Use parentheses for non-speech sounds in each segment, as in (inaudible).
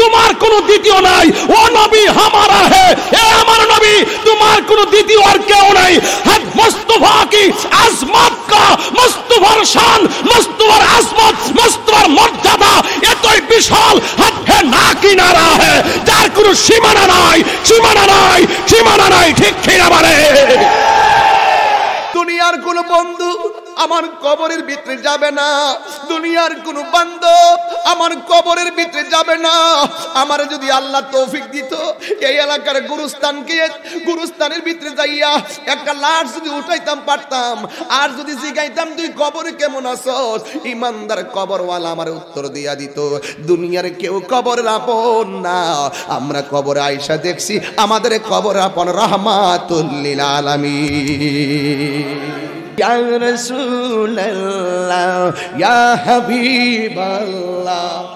তোমার কোন দ্বিতীয় নাই ও নবী হামারা হে এ আমার নবী তোমার কোন দ্বিতীয় আর কেউ নাই হাত মোস্তফা কি আজমত কা মোস্তফার শান মোস্তফার আজমত মোস্তফার মর্যাদা এতই বিশাল হাত হে না কি নারা হে যার কোনো সীমানা নাই সীমানা নাই সীমানা নাই ঠিক কিনা আমারে দুনিয়ার কোন বন্ধু আমার কবরের ভিতরে যাবে না দুনিয়ার কোনো বান্ধব আমার কবরের ভিতরে যাবে না আমার যদি আল্লাহ তৌফিক দিত এই এলাকার গুরুস্থানকে গুরুস্থানের ভিতরে যাইয়া একটা লাশ যদি উঠাইতাম পারতাম আর যদি জিগাইতাম তুই কবর কেমন আসস ইমানদার কবরওয়ালা আমার উত্তর দিয়া দিত দুনিয়ার কেউ কবর আপন না আমরা কবর আয়সা দেখছি আমাদের কবর আপন রহমাতুল্লিল আলামিন یا رسول اللہ یا حبیب اللہ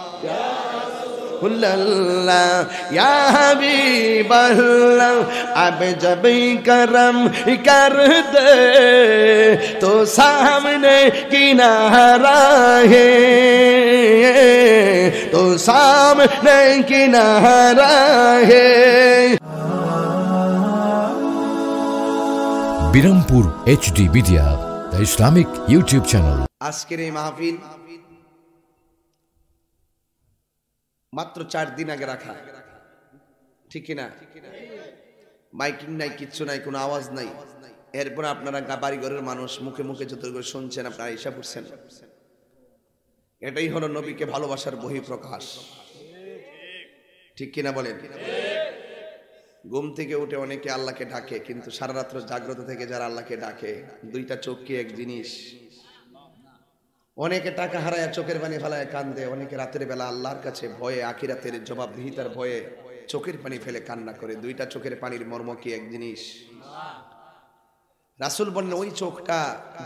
یا حبیب اللہ اب جب کرم کر دے تو سامنے کی نارا ہے تو سامنے کی نارا ہے Birampur H D media the Islamic YouTube channel আজকের এই মাহফিল মাত্র চার দিন আগে রাখা ঠিক না মাইকিং নাই কিচ্ছু নাই কোনো আওয়াজ নাই এরপর আপনারা বাড়িঘরের মানুষ মুখে মুখে যত শুনছেন আপনারা ইসা পড়ছেন এটাই হলো নবীকে ভালোবাসার বহিঃপ্রকাশ ঠিক কিনা বলেন ঘুম থেকে উঠে অনেকে আল্লাহকে ডাকে কিন্তু সারা রাত্র জাগ্রত থেকে যারা আল্লাহকে ডাকে দুইটা চোখ কি এক জিনিস অনেকে টাকা হারায় চোখের পানি ফেলায় কান্দে অনেকে রাতের বেলা আল্লাহর কাছে ভয়ে আখিরাতের জবাবদিহিতার ভয়ে চোখের পানি ফেলে কান্না করে দুইটা চোখের পানির মর্ম কি এক জিনিস রাসুল বললেন ওই চোখটা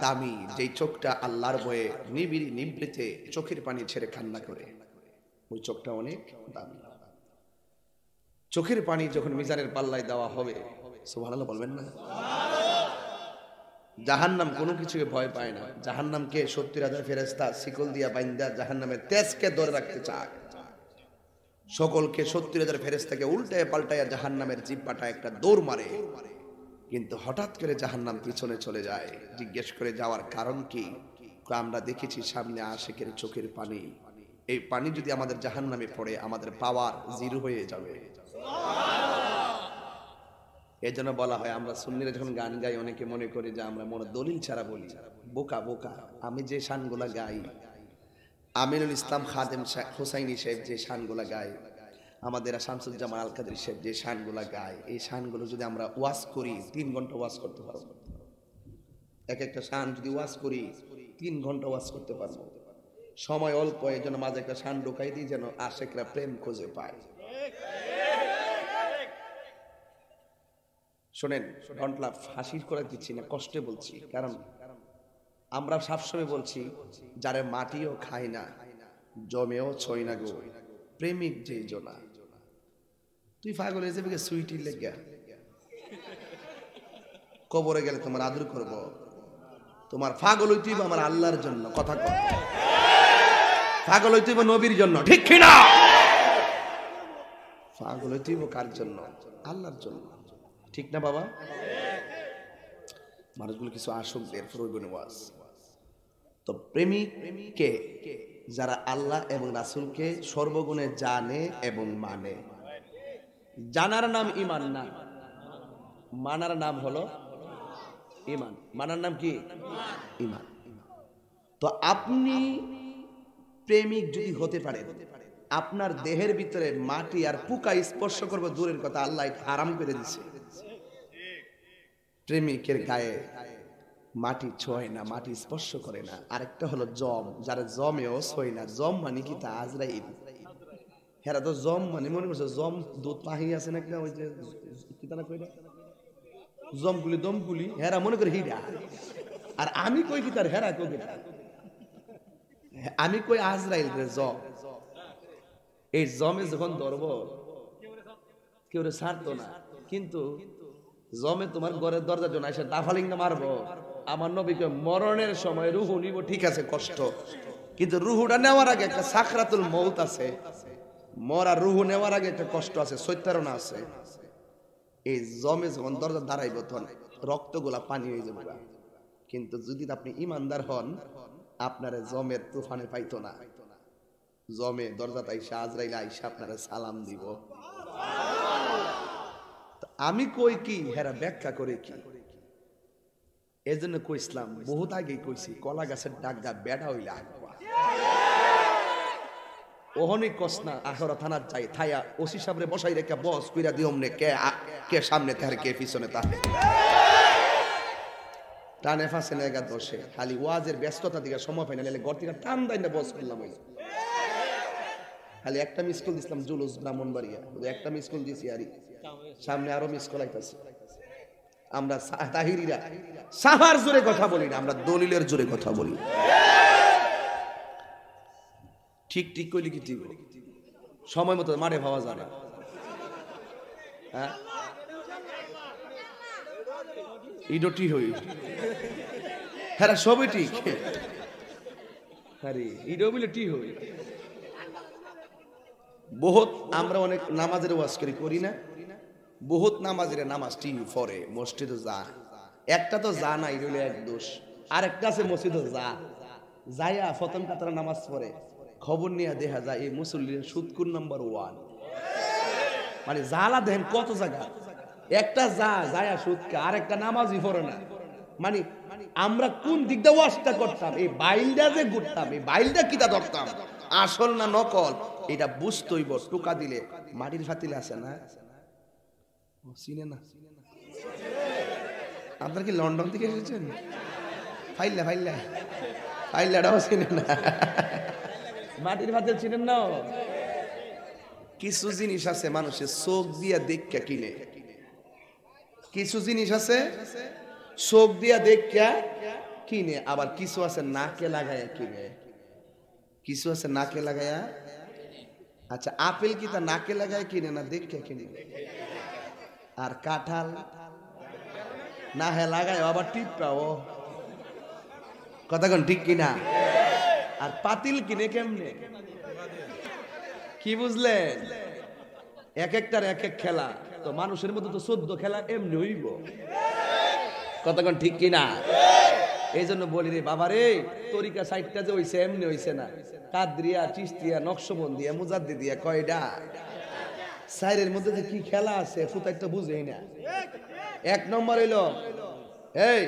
দামি যেই চোখটা আল্লাহর ভয়ে নিবিড়ি নিবৃতে চোখের পানি ছেড়ে কান্না করে ওই চোখটা অনেক দামি চোখের পানি যখন মিজানের পাল্লায় দেওয়া হবে সোভানাল্লাহ বলবেন না জাহান্নাম কোনো কিছুকে ভয় পায় না জাহান্নামকে সত্যি রাজা ফেরেস্তা শিকল দিয়া বাইন্দা জাহান্নামের তেজকে ধরে রাখতে চাক সকলকে সত্তর হাজার ফেরেস্তাকে উল্টায় পাল্টায় জাহান নামের জিব্বাটা একটা দৌড় মারে কিন্তু হঠাৎ করে জাহান নাম পিছনে চলে যায় জিজ্ঞেস করে যাওয়ার কারণ কি আমরা দেখেছি সামনে আশেকের চোখের পানি এই পানি যদি আমাদের জাহান নামে পড়ে আমাদের পাওয়ার জিরো হয়ে যাবে এই জন্য বলা হয় আমরা সুন্নিরা যখন গান গাই অনেকে মনে করি যে আমরা মনে দলিল ছাড়া বলি বোকা বোকা আমি যে শানগুলা গাই আমিনুল ইসলাম খাদেম হোসাইনি সাহেব যে শানগুলা গায় আমাদের শামসুজ্জামান আল কাদের সাহেব যে শানগুলা গায় এই শানগুলো যদি আমরা ওয়াশ করি তিন ঘন্টা ওয়াশ করতে পারবো এক একটা শান যদি ওয়াশ করি তিন ঘন্টা ওয়াশ করতে পারবো সময় অল্প এই জন্য মাঝে একটা শান ঢোকাই দিই যেন আশেকরা প্রেম খুঁজে পায় শোনেন ডন্ট হাসির করে দিচ্ছি না কষ্টে বলছি কারণ আমরা সবসময় বলছি যারে মাটিও খায় না জমেও ছয় না গো প্রেমিক যে জোনা তুই পাগল হয়ে যাবে সুইটি লেগা কবরে গেলে তোমার আদর করব তোমার পাগল হইতেই আমার আল্লাহর জন্য কথা কর পাগল হইতেই নবীর জন্য ঠিক কিনা পাগল হইতেই কার জন্য আল্লাহর জন্য ঠিক না বাবা মানুষগুলো কিছু আসুক এরপর ওই তো প্রেমিক কে যারা আল্লাহ এবং রাসুলকে সর্বগুণে জানে এবং মানে জানার নাম ইমান না মানার নাম হলো ইমান মানার নাম কি ইমান তো আপনি প্রেমিক যদি হতে পারে আপনার দেহের ভিতরে মাটি আর পোকা স্পর্শ করবো দূরের কথা আল্লাহ আরাম করে দিচ্ছে প্রেমিকের গায়ে মাটি ছোঁয় না মাটি স্পর্শ করে না আরেকটা হলো জম যারা জমেও ছোঁয় না জম মানে কি তা আজরাইল হেরা তো জম মানে মনে করছে জম দুধ পাহি আছে না ওই যে কি তারা কইরা জমগুলি দমগুলি হেরা মনে করে হিরা আর আমি কই কি তার হেরা কই আমি কই আজরাইল রে জম এই জমে যখন ধরব কেউ রে সারতো না কিন্তু জমে তোমার ঘরের দরজার জন্য এসে দাফালিং না মারবো আমার নবীকে মরণের সময় রুহু নিব ঠিক আছে কষ্ট কিন্তু রুহুটা নেওয়ার আগে একটা সাকরাতুল মৌত আছে মরা রুহু নেওয়ার আগে একটা কষ্ট আছে সত্যারণা আছে এই জমে যখন দরজা দাঁড়াইব তখন গোলা পানি হয়ে যাবে কিন্তু যদি আপনি ইমানদার হন আপনার জমের তুফানে পাইতো না জমে দরজাত আইসা সাজরাইলে আইসা আপনারা সালাম দিব আমি কই কি হেরা ব্যাখ্যা করে কি এই জন্য কইসলাম বহুত আগেই কইছি কলা গাছের ডাক দা বেড়া হইলে আগুয়া ওহনি কসনা আহরা থানার যাই থায়া ওসি সাবরে বসাই রেখে বস কইরা দিওমনে কে কে সামনে তার কে পিছনে তাহার টানে ফাঁসে নেগা দশে খালি ওয়াজের ব্যস্ততা দিকে সময় পাই না ঘর থেকে টান দেয় না বস করলাম ওই খালি একটা মিস কল দিছিলাম জুলুস ব্রাহ্মণবাড়িয়া একটা মিস কল দিছি আরি সামনে আরো মিস করাইতেছে আমরা তাহিরিরা সাহার জোরে কথা বলি না আমরা দলিলের জোরে কথা বলি ঠিক ঠিক কইলি কি ঠিক সময় মতো মারে ভাবা যায় না হ্যাঁ হই হ্যাঁ সবই ঠিক আরে হ্যাঁ, ইডো বলে টি হই বহুত আমরা অনেক নামাজের ওয়াজ করি করি না বহুত নামাজিরা নামাজটি পড়ে মসজিদ যা একটা তো যা নাই রইল এক দোষ আর একটা আছে মসজিদ যা যাইয়া ফতন কাতারা নামাজ পড়ে খবর নিয়ে দেখা যায় এই মুসল্লির সুদকুর নাম্বার ওয়ান মানে জালা দেন কত জায়গা একটা যা যায়া সুদকে আর একটা নামাজই পড়ে না মানে আমরা কোন দিক দিয়ে ওয়াশটা করতাম এই বাইলটা যে ঘুরতাম এই বাইলটা কিতা ধরতাম আসল না নকল এটা বুঝতেইব টোকা দিলে মাটির ফাতিল আছে না ও না আপনার কি লন্ডন থেকে এসেছেন ফাইল্লা ফাইল্লা ফাইল্লাটাও চিনে না মাটির ভাতে চিনেন না কিছু জিনিস আছে মানুষের চোখ দিয়া দেখা কিনে কিছু জিনিস আছে চোখ দিয়া দেখা কিনে আবার কিছু আছে নাকে লাগায়া কিনে কিছু আছে নাকে লাগায়া আচ্ছা আপেল কি তা নাকে লাগায় কিনে না দেখে কিনে আর কাঁঠাল না হে লাগায় আবার টিপ পাবো কথা ঠিক কিনা আর পাতিল কিনে কেমনে কি বুঝলেন এক একটার এক এক খেলা তো মানুষের মতো তো চোদ্দ খেলা এমনি হইব কতক্ষণ ঠিক কিনা এই জন্য বলি রে বাবা রে তরিকা সাইডটা যে হইছে এমনি হইছে না কাদ্রিয়া চিস্তিয়া নকশবন্দিয়া দিয়া কয়ডা সাইরের মধ্যে যে কি খেলা আছে কোথায় একটা বুঝেই না এক নম্বর এলো এই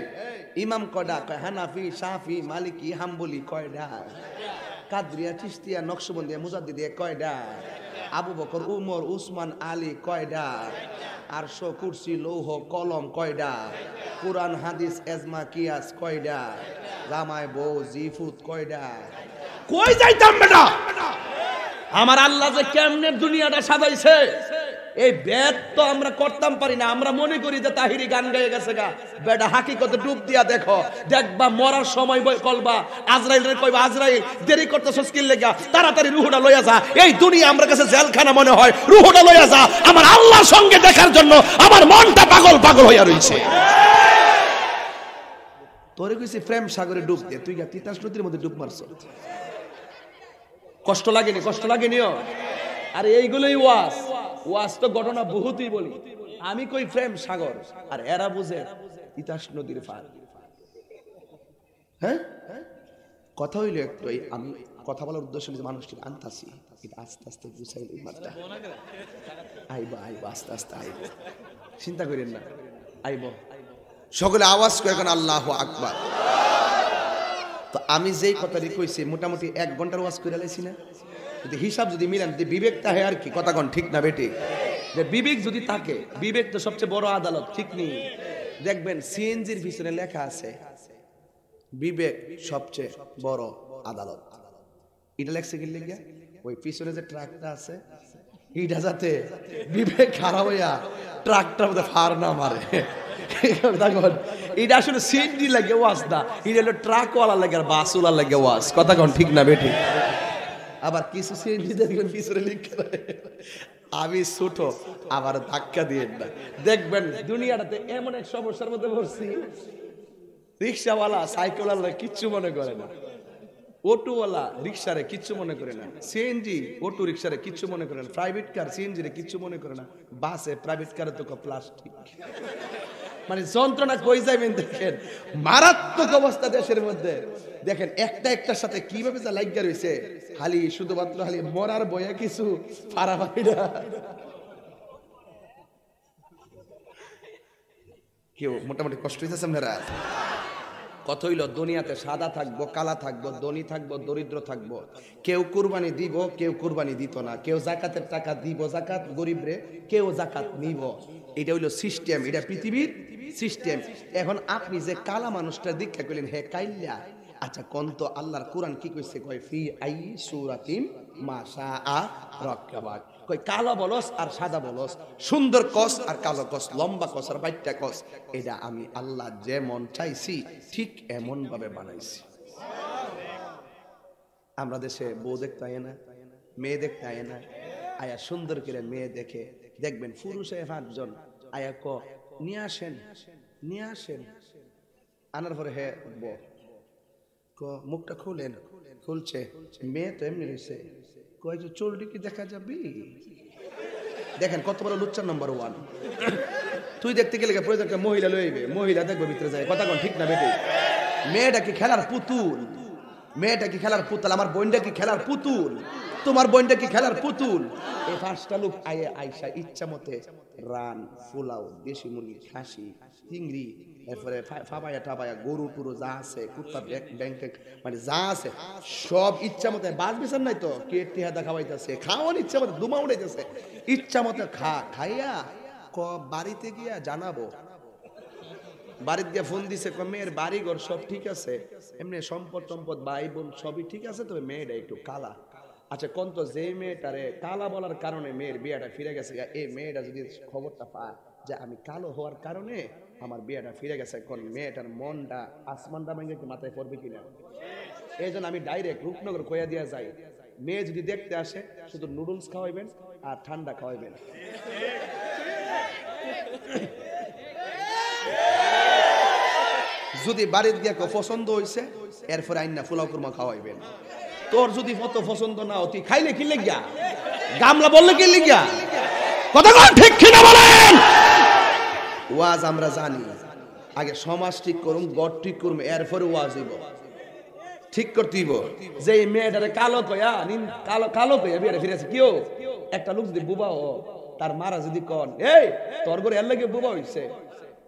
ইমাম কডা কয় হানাফি সাফি মালিকি হাম্বলি কয়ডা কাদ্রিয়া চিস্তিয়া নকশবন্দিয়া মুজাদ্দিদিয়া কয়ডা Abu Bakr Umar Usman Ali কয়ডা আর শো কুরসি লৌহ কলম কয়ডা কোরআন হাদিস এজমা কিয়াস কয়ডা জামায় বউ জিফুত কয়ডা কই যাইতাম বেটা আমার আল্লাহ যে কেমনে দুনিয়াটা সাজাইছে এই বেদ তো আমরা করতাম পারি না আমরা মনে করি যে তাহিরি গান গাইয়ে গেছে গা বেটা হাকিকতে ডুব দিয়া দেখো দেখবা মরার সময় বই কলবা আজরাইল রে কইবা আজরাইল দেরি করতে সস্কিল লেগা তাড়াতাড়ি রুহুটা লইয়া যা এই দুনিয়া আমার কাছে জেলখানা মনে হয় রুহুটা লইয়া যা আমার আল্লাহর সঙ্গে দেখার জন্য আমার মনটা পাগল পাগল হইয়া রইছে তোরে কইছি প্রেম সাগরে ডুব দে তুই গা তিতাস নদীর মধ্যে ডুব মারছ কষ্ট লাগেনি কষ্ট লাগেনি আর এইগুলোই ওয়াজ ওয়াজ তো ঘটনা বহুতই বলি আমি কই প্রেম সাগর আর এরা বুঝে ইতাস নদীর ফার হ্যাঁ কথা হইলো একটু আমি কথা বলার উদ্দেশ্য নিয়ে মানুষটির আনতাছি আস্তে আস্তে বুঝাইল মাত্রা আইবা আইবা আস্তে আস্তে আইব চিন্তা করেন না আইব সকলে আওয়াজ করে এখন আল্লাহ আকবার তো আমি যেই কথাটি কইছি মোটামুটি এক ঘন্টার ওয়াজ করে লাইছি না যদি হিসাব যদি মিলেন যদি বিবেক তাহে আর কি কথা কন ঠিক না বেটি যে বিবেক যদি থাকে বিবেক তো সবচেয়ে বড় আদালত ঠিক নেই দেখবেন সিএনজির ভিতরে লেখা আছে বিবেক সবচেয়ে বড় আদালত এটা লেখছে কি লেখিয়া ওই পিছনে যে ট্রাকটা আছে এটা যাতে বিবেক খারাপ হইয়া ট্রাকটার মধ্যে ফার না মারে (laughs) এটা আসলে সিএনজি লাগে ওয়াজ না এটা হলো ট্রাকওয়ালা লাগে আর বাসওয়ালা লাগে ওয়াজ কথা কন ঠিক না বেটি আবার কিছু সিএনজি দেখবেন পিছনে লিখে আমি ছোট আবার ধাক্কা দিয়ে না দেখবেন দুনিয়াটাতে এমন এক সমস্যার মধ্যে পড়ছি রিক্সাওয়ালা সাইকেলওয়ালা কিচ্ছু মনে করে না অটোওয়ালা রিক্সারে কিচ্ছু মনে করে না সিএনজি অটো রিক্সারে কিচ্ছু মনে করে না প্রাইভেট কার সিএনজি রে কিচ্ছু মনে করে না বাসে প্রাইভেট কারে তো প্লাস্টিক মানে যন্ত্রণা কই যাবেন দেখেন মারাত্মক অবস্থা দেশের মধ্যে দেখেন একটা একটার সাথে কিভাবে যা লাগিয়া রয়েছে খালি শুধুমাত্র খালি মরার বয়া কিছু পারাবাড়িরা কেউ মোটামুটি কষ্ট হয়েছে আপনারা কত হইল দুনিয়াতে সাদা থাকবো কালা থাকবো ধনী থাকবো দরিদ্র থাকবো কেউ কুরবানি দিব কেউ কুরবানি দিত না কেউ জাকাতের টাকা দিব জাকাত গরিব রে কেউ জাকাত নিব এটা হইল সিস্টেম এটা পৃথিবীর সিস্টেম এখন আপনি যে কালা মানুষটা দীক্ষা করলেন হে কাইল্লা আচ্ছা কোন তো আল্লাহর কোরআন কি কইছে কয় ফি আই সুরাতিন মাশা আ রক্কাবাদ কই কালো বলস আর সাদা বলস সুন্দর কস আর কালো কস লম্বা কস আর বাইটা কস এটা আমি আল্লাহ যেমন চাইছি ঠিক এমন ভাবে বানাইছি আমরা দেশে বউ দেখতে আয় না মেয়ে দেখতে আয় না আয়া সুন্দর করে মেয়ে দেখে দেখবেন পুরুষে পাঁচজন আয়া ক নিয়ে আসেন নিয়ে আসেন আনার পরে হ্যাঁ মুখটা খুলেন খুলছে মেয়ে তো এমনি রয়েছে কয় যে কি দেখা যাবি দেখেন কত বড় লুচ্চার নাম্বার ওয়ান তুই দেখতে গেলে প্রয়োজন মহিলা লইবে মহিলা দেখবে ভিতরে যায় কথা কোন ঠিক না বেটে মেয়েটা কি খেলার পুতুল মেয়েটা কি খেলার পুতুল আমার বোনটা কি খেলার পুতুল তোমার বোনটা কি খেলার পুতুল এই পাঁচটা লোক আয়ে আইসা ইচ্ছা মতে রান ফুলাও দেশি মুরগি খাসি চিংড়ি এরপরে ফাবায়া টাবায়া গরু টুরু যা আছে কুত্তা ব্যাংকে মানে যা আছে সব ইচ্ছা মতে বাস বিচার নাই তো কে টিহাদা খাওয়াইতেছে খাওয়ান ইচ্ছা মতে দুমা উড়াইতেছে ইচ্ছা মতে খা খাইয়া ক বাড়িতে গিয়া জানাবো বাড়িতে গিয়ে ফোন দিছে ক মেয়ের বাড়ি ঘর সব ঠিক আছে এমনি সম্পদ সম্পদ ভাই বোন সবই ঠিক আছে তবে মেয়েটা একটু কালা আচ্ছা কোন তো যে রে কালা বলার কারণে মেয়ের বিয়েটা ফিরে গেছে এই মেয়েটা যদি খবরটা পায় যে আমি কালো হওয়ার কারণে আমার বিয়েটা ফিরে গেছে কোন মেয়েটার মনটা আসমানটা ভেঙে কি মাথায় পড়বে কিনা এই জন্য আমি ডাইরেক্ট রূপনগর কয়া দিয়ে যাই মেয়ে যদি দেখতে আসে শুধু নুডলস খাওয়াইবেন আর ঠান্ডা খাওয়াইবেন যদি বাড়িতে গিয়ে পছন্দ হয়েছে এরপরে আইনা ফুলাকুরমা খাওয়াইবেন তোর যদি ফত পছন্দ না অতি খাইলে কি লেগিয়া গামলা বললে কি লেগিয়া কথা ঠিক কিনা বলেন ওয়াজ আমরা জানি আগে সমাজ ঠিক করুম গড ঠিক করুম এরপরে ওয়াজ হইব ঠিক করতেইব যে মেয়েটারে কালো কয়া নিন কালো কালো কয়া বিয়ে ফিরেছে কিও একটা লোক যদি বুবা ও তার মারা যদি কন এই তোর ঘরে এর লাগে বুবা হইছে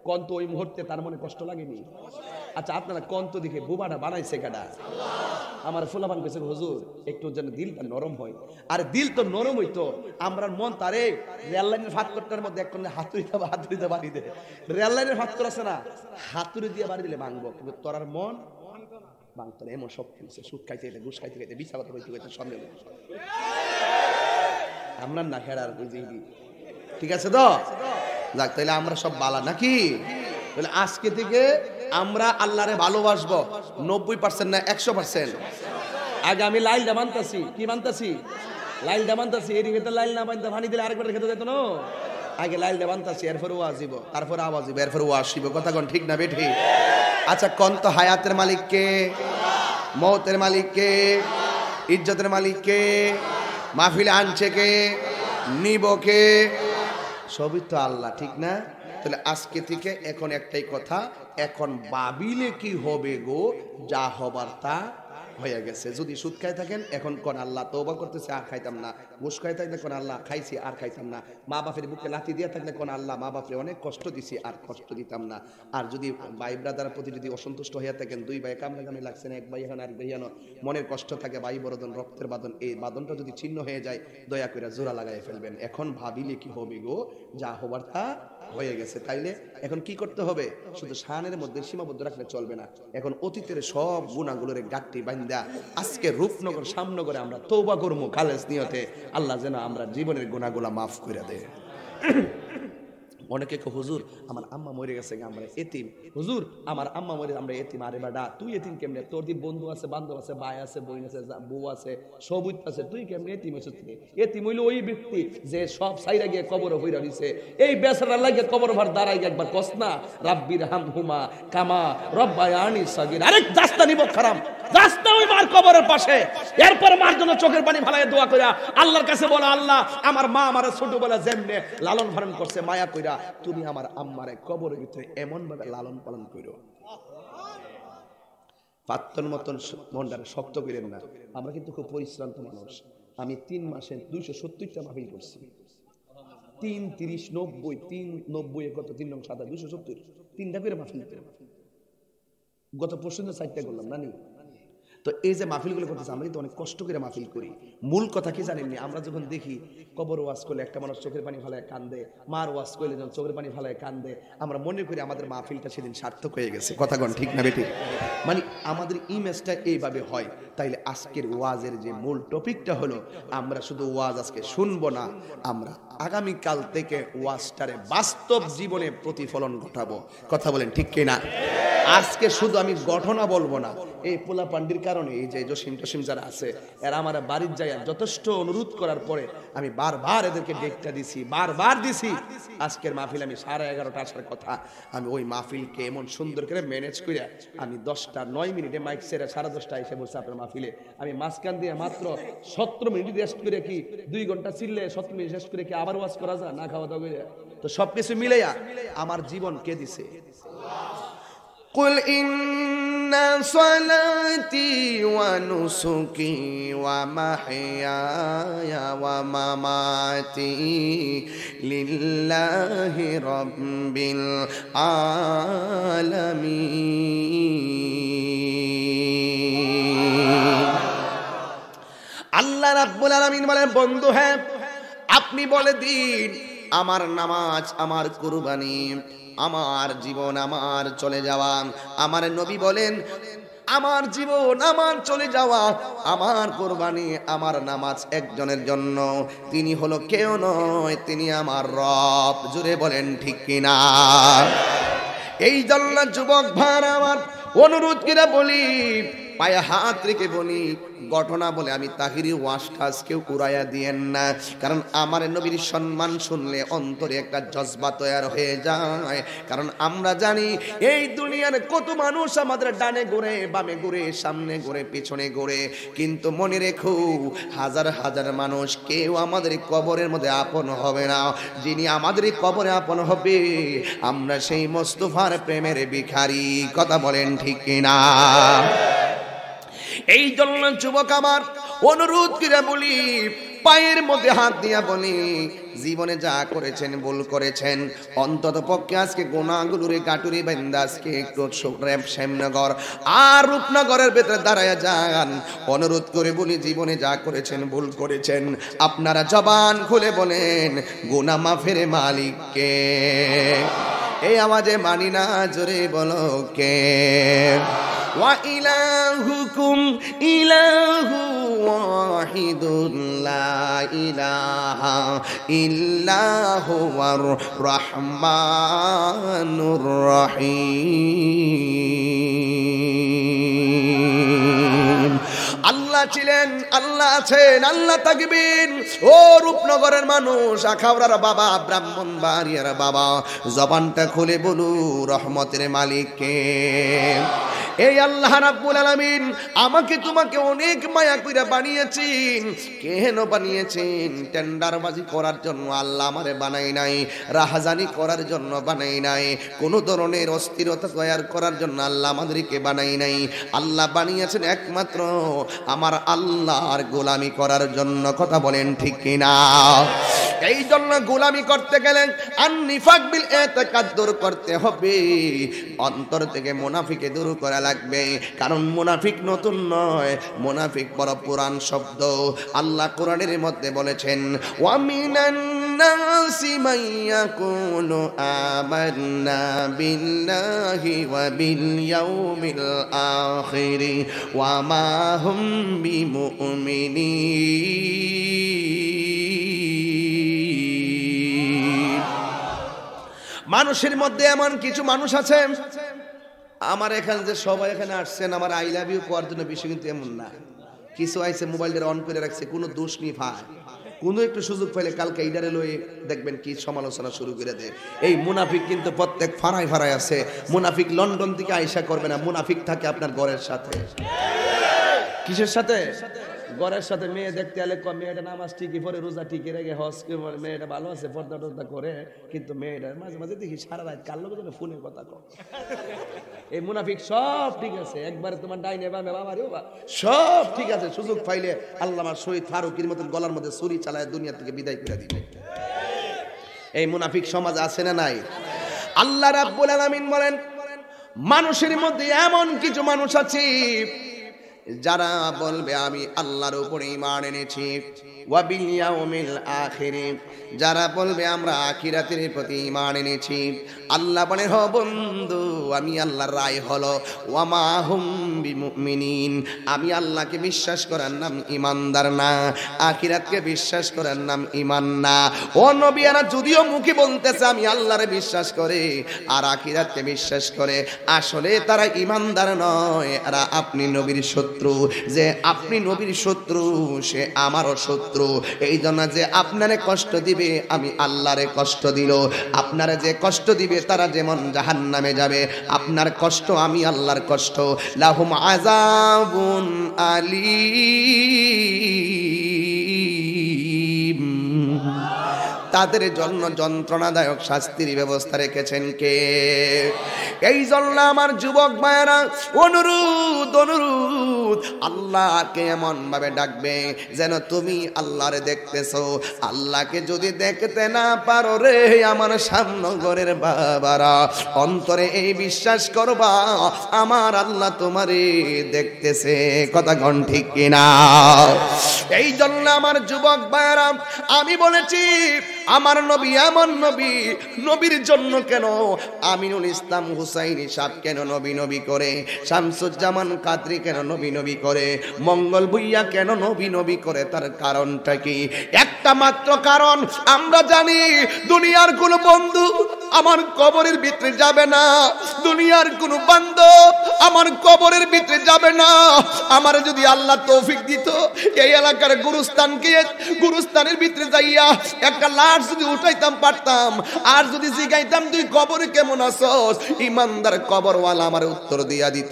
কন তো ওই মুহূর্তে তার মনে কষ্ট লাগেনি আচ্ছা আপনারা কন তো দেখে বুবাটা বানাইছে কেডা আমার ফুলাবান কেছে হুজুর একটু যেন দিলটা নরম হয় আর দিল তো নরম হইতো আমরা মন তারে রেললাইনের ফাঁক করটার মধ্যে এক হাতুড়ি দেবা হাতুড়ি দেবা বাড়ি দেয় রেললাইনের ফাঁক আছে না হাতুড়ি দিয়ে বাড়ি দিলে ভাঙবো কিন্তু তোরার মন ভাঙতো না এমন সব খেলছে সুদ খাইতে গেলে ঘুষ খাইতে গেলে বিছা কথা হইতে গেছে আমরা না খেড়ার বুঝি ঠিক আছে তো যাক তাহলে আমরা সব বালা নাকি তাহলে আজকে থেকে আমরা আল্লাহরে ভালোবাসবো নব্বই পার্সেন্ট না একশো পার্সেন্ট আগে আমি লাইলটা মানতেছি কি মানতাছি লাইলটা মানতেছি এর ভিতরে লাইল না মানতে ভানি দিলে আরেকবার খেতে যেত না আগে লাইলটা বানতাছি এরপরে ও আসিব তারপরে আওয়াজ দিব এরপরে ও আসিব কথা কোন ঠিক না বেঠি আচ্ছা কোন তো হায়াতের মতের মালিক কে ইজ্জতের মালিক কে মাহফিলে আনছে কে নিব কে সবই তো আল্লাহ ঠিক না তাহলে আজকে থেকে এখন একটাই কথা এখন বাবিলে কি হবে গো যা হবার তা হয়ে গেছে যদি সুদ খাই থাকেন এখন কোন আল্লাহ তৌবা করতেছে আর খাইতাম না ঘুষ খাই থাকলে কোন আল্লাহ খাইছি আর খাইতাম না মা বাপের বুকে লাথি দিয়ে থাকলে কোন আল্লাহ মা বাপরে অনেক কষ্ট দিছি আর কষ্ট দিতাম না আর যদি ভাই ব্রাদার প্রতি যদি অসন্তুষ্ট হইয়া থাকেন দুই ভাই কামে লাগছে না এক ভাই হন আর ভাই মনের কষ্ট থাকে ভাই বরদন রক্তের বাদন এই বাদনটা যদি ছিন্ন হয়ে যায় দয়া করে জোড়া লাগাই ফেলবেন এখন ভাবিলে কি হবে গো যা হবার তা হয়ে গেছে তাইলে এখন কি করতে হবে শুধু শাহানের মধ্যে সীমাবদ্ধ রাখলে চলবে না এখন অতীতের সব গুণাগুলোর গাঠটি বান্ধা আজকে রূপনগর সামনগরে আমরা তৌবা করবো কালেজ নিয়তে আল্লাহ যেন আমরা জীবনের গুণাগুলা মাফ করে দেয় অনেকে কে হুজুর আমার আম্মা মরে গেছে আমরা এতিম হুজুর আমার আম্মা মরে আমরা এতিম আরে বেডা তুই এতিম কেমনে তোর দি বন্ধু আছে বান্ধব আছে ভাই আছে বোন আছে বউ আছে সব আছে তুই কেমনে এতিম হয়েছিস তুমি এতিম হইল ওই ব্যক্তি যে সব সাইরা গিয়ে কবর হইরা নিছে এই বেসরা লাগে কবর ভার দাঁড়াই একবার কসনা রাব্বির হাম হুমা কামা আনি সাগির আরেক দাস্তানি বখারাম কবরের পাশে এরপর চোখের দোয়া কইরা আল্লাহর কাছে আল্লাহ আমার মা আমার ছোটবেলা লালন পালন করছে মায়া কইরা তুমি আমার এমন ভাবে লালন পালন শক্ত করেন না আমরা কিন্তু খুব পরিশ্রান্ত মানুষ আমি তিন মাসে দুইশো সত্তরটা মাফিল করছি তিন তিরিশ নব্বই তিন নব্বই কত তিন নং সাদা দুইশো সত্তর তিনটা করে মাফিল গত পরশু চারটা করলাম না নিউ তো এই যে মাহফিলগুলো করতেছে আমরা কিন্তু অনেক কষ্ট করে মাহফিল করি মূল কথা কি জানেননি আমরা যখন দেখি কবর ওয়াশ করলে একটা মানুষ চোখের পানি ফালায় কান্দে মার ওয়াশ করলে যখন চোখের পানি ফালায় কান্দে আমরা মনে করি আমাদের মাহফিলটা সেদিন সার্থক হয়ে গেছে কথা কন ঠিক না বেটি মানে আমাদের ইমেজটা এইভাবে হয় তাইলে আজকের ওয়াজের যে মূল টপিকটা হলো আমরা শুধু ওয়াজ আজকে শুনবো না আমরা আগামীকাল থেকে ওয়াজটারে বাস্তব জীবনে প্রতিফলন ঘটাবো কথা বলেন ঠিক কিনা আজকে শুধু আমি ঘটনা বলবো না এই পোলা পান্ডির কারণে এই যে জসিম টসিম যারা আছে এরা আমার বাড়ির যায় যথেষ্ট অনুরোধ করার পরে আমি বারবার এদেরকে ডেকটা দিছি বারবার দিছি আজকের মাহফিল আমি সাড়ে এগারোটা আসার কথা আমি ওই মাহফিলকে এমন সুন্দর করে ম্যানেজ করে আমি দশটা নয় মিনিটে মাইক সেরে সাড়ে দশটা এসে বসে আপনার মাহফিলে আমি মাঝখান দিয়ে মাত্র সতেরো মিনিট রেস্ট করে কি দুই ঘন্টা চিল্লে সতেরো মিনিট রেস্ট করে কি আবার ওয়াজ করা যায় না খাওয়া দাওয়া করে তো সবকিছু মিলে আমার জীবন কে দিছে কুল ইন إن صلاتي ونسكي ومحياي ومماتي لله رب العالمين আল্লাহ রাব্বুল আলামিন বলে বন্ধু হ্যাঁ আপনি বলে দিন আমার নামাজ আমার কুরবানি আমার জীবন আমার চলে যাওয়া আমার নবী বলেন আমার জীবন আমার চলে যাওয়া আমার কোরবানি আমার নামাজ একজনের জন্য তিনি হলো কেউ নয় তিনি আমার রব জুড়ে বলেন ঠিক কিনা এই জন্য যুবক ভার আমার অনুরোধ কিনা বলি পায়ে হাত রেখে বলি ঘটনা বলে আমি তাহিরি ওয়াশটা কেউ উড়াইয়া দিয়েন না কারণ আমার নবীর সম্মান শুনলে অন্তরে একটা জজবা তৈয়ার হয়ে যায় কারণ আমরা জানি এই দুনিয়ার কত মানুষ আমাদের ডানে ঘুরে বামে ঘুরে সামনে ঘুরে পিছনে ঘুরে কিন্তু মনে রেখো হাজার হাজার মানুষ কেউ আমাদের কবরের মধ্যে আপন হবে না যিনি আমাদের কবরে আপন হবে আমরা সেই মোস্তফার প্রেমের ভিখারি কথা বলেন ঠিক কিনা এই জন্য যুবক আমার অনুরোধ করে বলি পায়ের মধ্যে হাত দিয়া বলি জীবনে যা করেছেন ভুল করেছেন অন্তত পক্ষে আজকে গোনাগুলোরে গাটুরি কাটুরি আজকে একটু শ্যামনগর আর রূপনগরের ভেতরে দাঁড়ায় যান অনুরোধ করে বলি জীবনে যা করেছেন ভুল করেছেন আপনারা জবান খুলে বলেন গোনা ফেরে মালিককে এই আওয়াজে মানি না জোরে বলো কে وإلهكم ইলাহু ওয়াহিদুল্লাহ ইলাহা إله الله الرحمن الرحيم আল্লাহ ছিলেন আল্লাহ আছেন আল্লাহ থাকবেন ও রূপনগরের মানুষ আখাউরার বাবা ব্রাহ্মণ বাড়িয়ার বাবা জবানটা খুলে বলু রহমতের মালিককে এই আল্লাহ রাব্বুল আলামিন আমাকে তোমাকে অনেক মায়া কইরা বানিয়েছেন কেন বানিয়েছেন টেন্ডার বাজি করার জন্য আল্লাহ আমারে বানাই নাই রাহাজানি করার জন্য বানাই নাই কোন ধরনের অস্থিরতা তৈরি করার জন্য আল্লাহ আমাদেরকে বানাই নাই আল্লাহ বানিয়েছেন একমাত্র আমার আমার আল্লাহর গোলামি করার জন্য কথা বলেন ঠিক কিনা এই জন্য গোলামি করতে গেলে আর নিফাক বিল এতেকাদ দূর করতে হবে অন্তর থেকে মুনাফিকে দূর করা লাগবে কারণ মুনাফিক নতুন নয় মুনাফিক বড় পুরাণ শব্দ আল্লাহ কোরআনের মধ্যে বলেছেন ওয়ামিনান নাসি মাইয়াকুলু আমান্না বিল্লাহি ওয়া বিল ইয়াউমিল আখির ওয়া মা হুম মানুষের মধ্যে এমন কিছু মানুষ আছে আমার এখানে যে সবাই এখানে আসছেন আমার আই লাভ ইউ করার জন্য বিষয় কিন্তু এমন না কিছু আইসে মোবাইলটা অন করে রাখছে কোনো দোষ নেই ভাই কোনো একটু সুযোগ পাইলে কালকে ইডারে লয়ে দেখবেন কি সমালোচনা শুরু করে দেয় এই মুনাফিক কিন্তু প্রত্যেক ফাড়ায় ফাড়ায় আছে মুনাফিক লন্ডন থেকে আয়সা করবে না মুনাফিক থাকে আপনার ঘরের সাথে কিসের সাথে গড়ের সাথে মেয়ে দেখতে এলে মেয়েটা নামাজ ঠিকই পরে রোজা ঠিকই রেখে হজ মেয়েটা ভালো আছে পর্দা টর্দা করে কিন্তু মেয়েটা মাঝে মাঝে দেখি সারা রাত কাল লোক ফোনে কথা কো এই মুনাফিক সব ঠিক আছে একবার তোমার ডাইনে বামে বাবা রে বা সব ঠিক আছে সুযোগ পাইলে আল্লামা শহীদ ফারুকির মতন গলার মধ্যে ছুরি চালায় দুনিয়া থেকে বিদায় করে দিবে এই মুনাফিক সমাজ আছে না নাই আল্লাহ রাব্বুল আলামিন বলেন মানুষের মধ্যে এমন কিছু মানুষ আছে যারা বলবে আমি আল্লাহর উপরে ইমান এনেছি ওয়াবিল আখিরে যারা বলবে আমরা আখিরাতের প্রতি ইমান এনেছি আল্লাহ বলে হ বন্ধু আমি আল্লাহর রায় হলো ওয়ামা হুম বিমিন আমি আল্লাহকে বিশ্বাস করার নাম ইমানদার না আখিরাতকে বিশ্বাস করার নাম ইমান না ও নবিয়ারা যদিও মুখে বলতেছে আমি আল্লাহরে বিশ্বাস করে আর আখিরাতকে বিশ্বাস করে আসলে তারা ইমানদার নয় আর আপনি নবীর সত্য শত্রু যে আপনি নবীর শত্রু সে আমারও শত্রু এই জন্য যে আপনারে কষ্ট দিবে আমি আল্লাহরে কষ্ট দিল আপনারা যে কষ্ট দিবে তারা যেমন জাহান নামে যাবে আপনার কষ্ট আমি আল্লাহর কষ্ট লাহুম আজাবুন আলী তাদের জন্য যন্ত্রণাদায়ক শাস্তির ব্যবস্থা রেখেছেন কে এই জন্য আমার যুবক ভাইয়েরা অনুরোধ অনুরোধ আল্লাহকে ভাবে ডাকবে যেন তুমি আল্লাহর দেখতেছো আল্লাহকে যদি দেখতে না পারো রে আমার সামনগরের বাবারা অন্তরে এই বিশ্বাস করবা আমার আল্লাহ তোমারে দেখতেছে কথা কন ঠিক কিনা এই জন্য আমার যুবক ভাইয়েরা আমি বলেছি আমার নবী আমার নবী নবীর জন্য কেন আমিনুল ইসলাম হুসাইন সাহ কেন নবী নবী করে শামসুজ্জামান কাদরি কেন নবী নবী করে মঙ্গল ভুইয়া কেন নবী নবী করে তার কারণটা কি এক একটা মাত্র কারণ আমরা জানি দুনিয়ার কোন বন্ধু আমার কবরের ভিতরে যাবে না দুনিয়ার কোন বান্ধব আমার কবরের ভিতরে যাবে না আমার যদি আল্লাহ তৌফিক দিত এই এলাকার গুরুস্থানকে গুরুস্থানের ভিতরে যাইয়া একটা লাশ যদি উঠাইতাম পারতাম আর যদি জিগাইতাম তুই কবর কেমন আসস ইমানদার কবরওয়ালা আমার উত্তর দিয়া দিত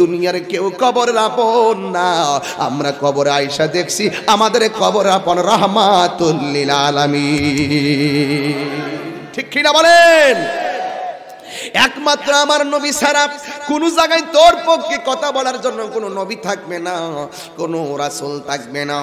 দুনিয়ার কেউ কবর আপন না আমরা কবর আয়সা দেখছি আমাদের কবর আপন রহমান রহমাতুল্লিল আলামিন ঠিক কিনা বলেন একমাত্র আমার নবী ছাড়া কোন জায়গায় তোর পক্ষে কথা বলার জন্য কোনো নবী থাকবে না কোনো রাসুল থাকবে না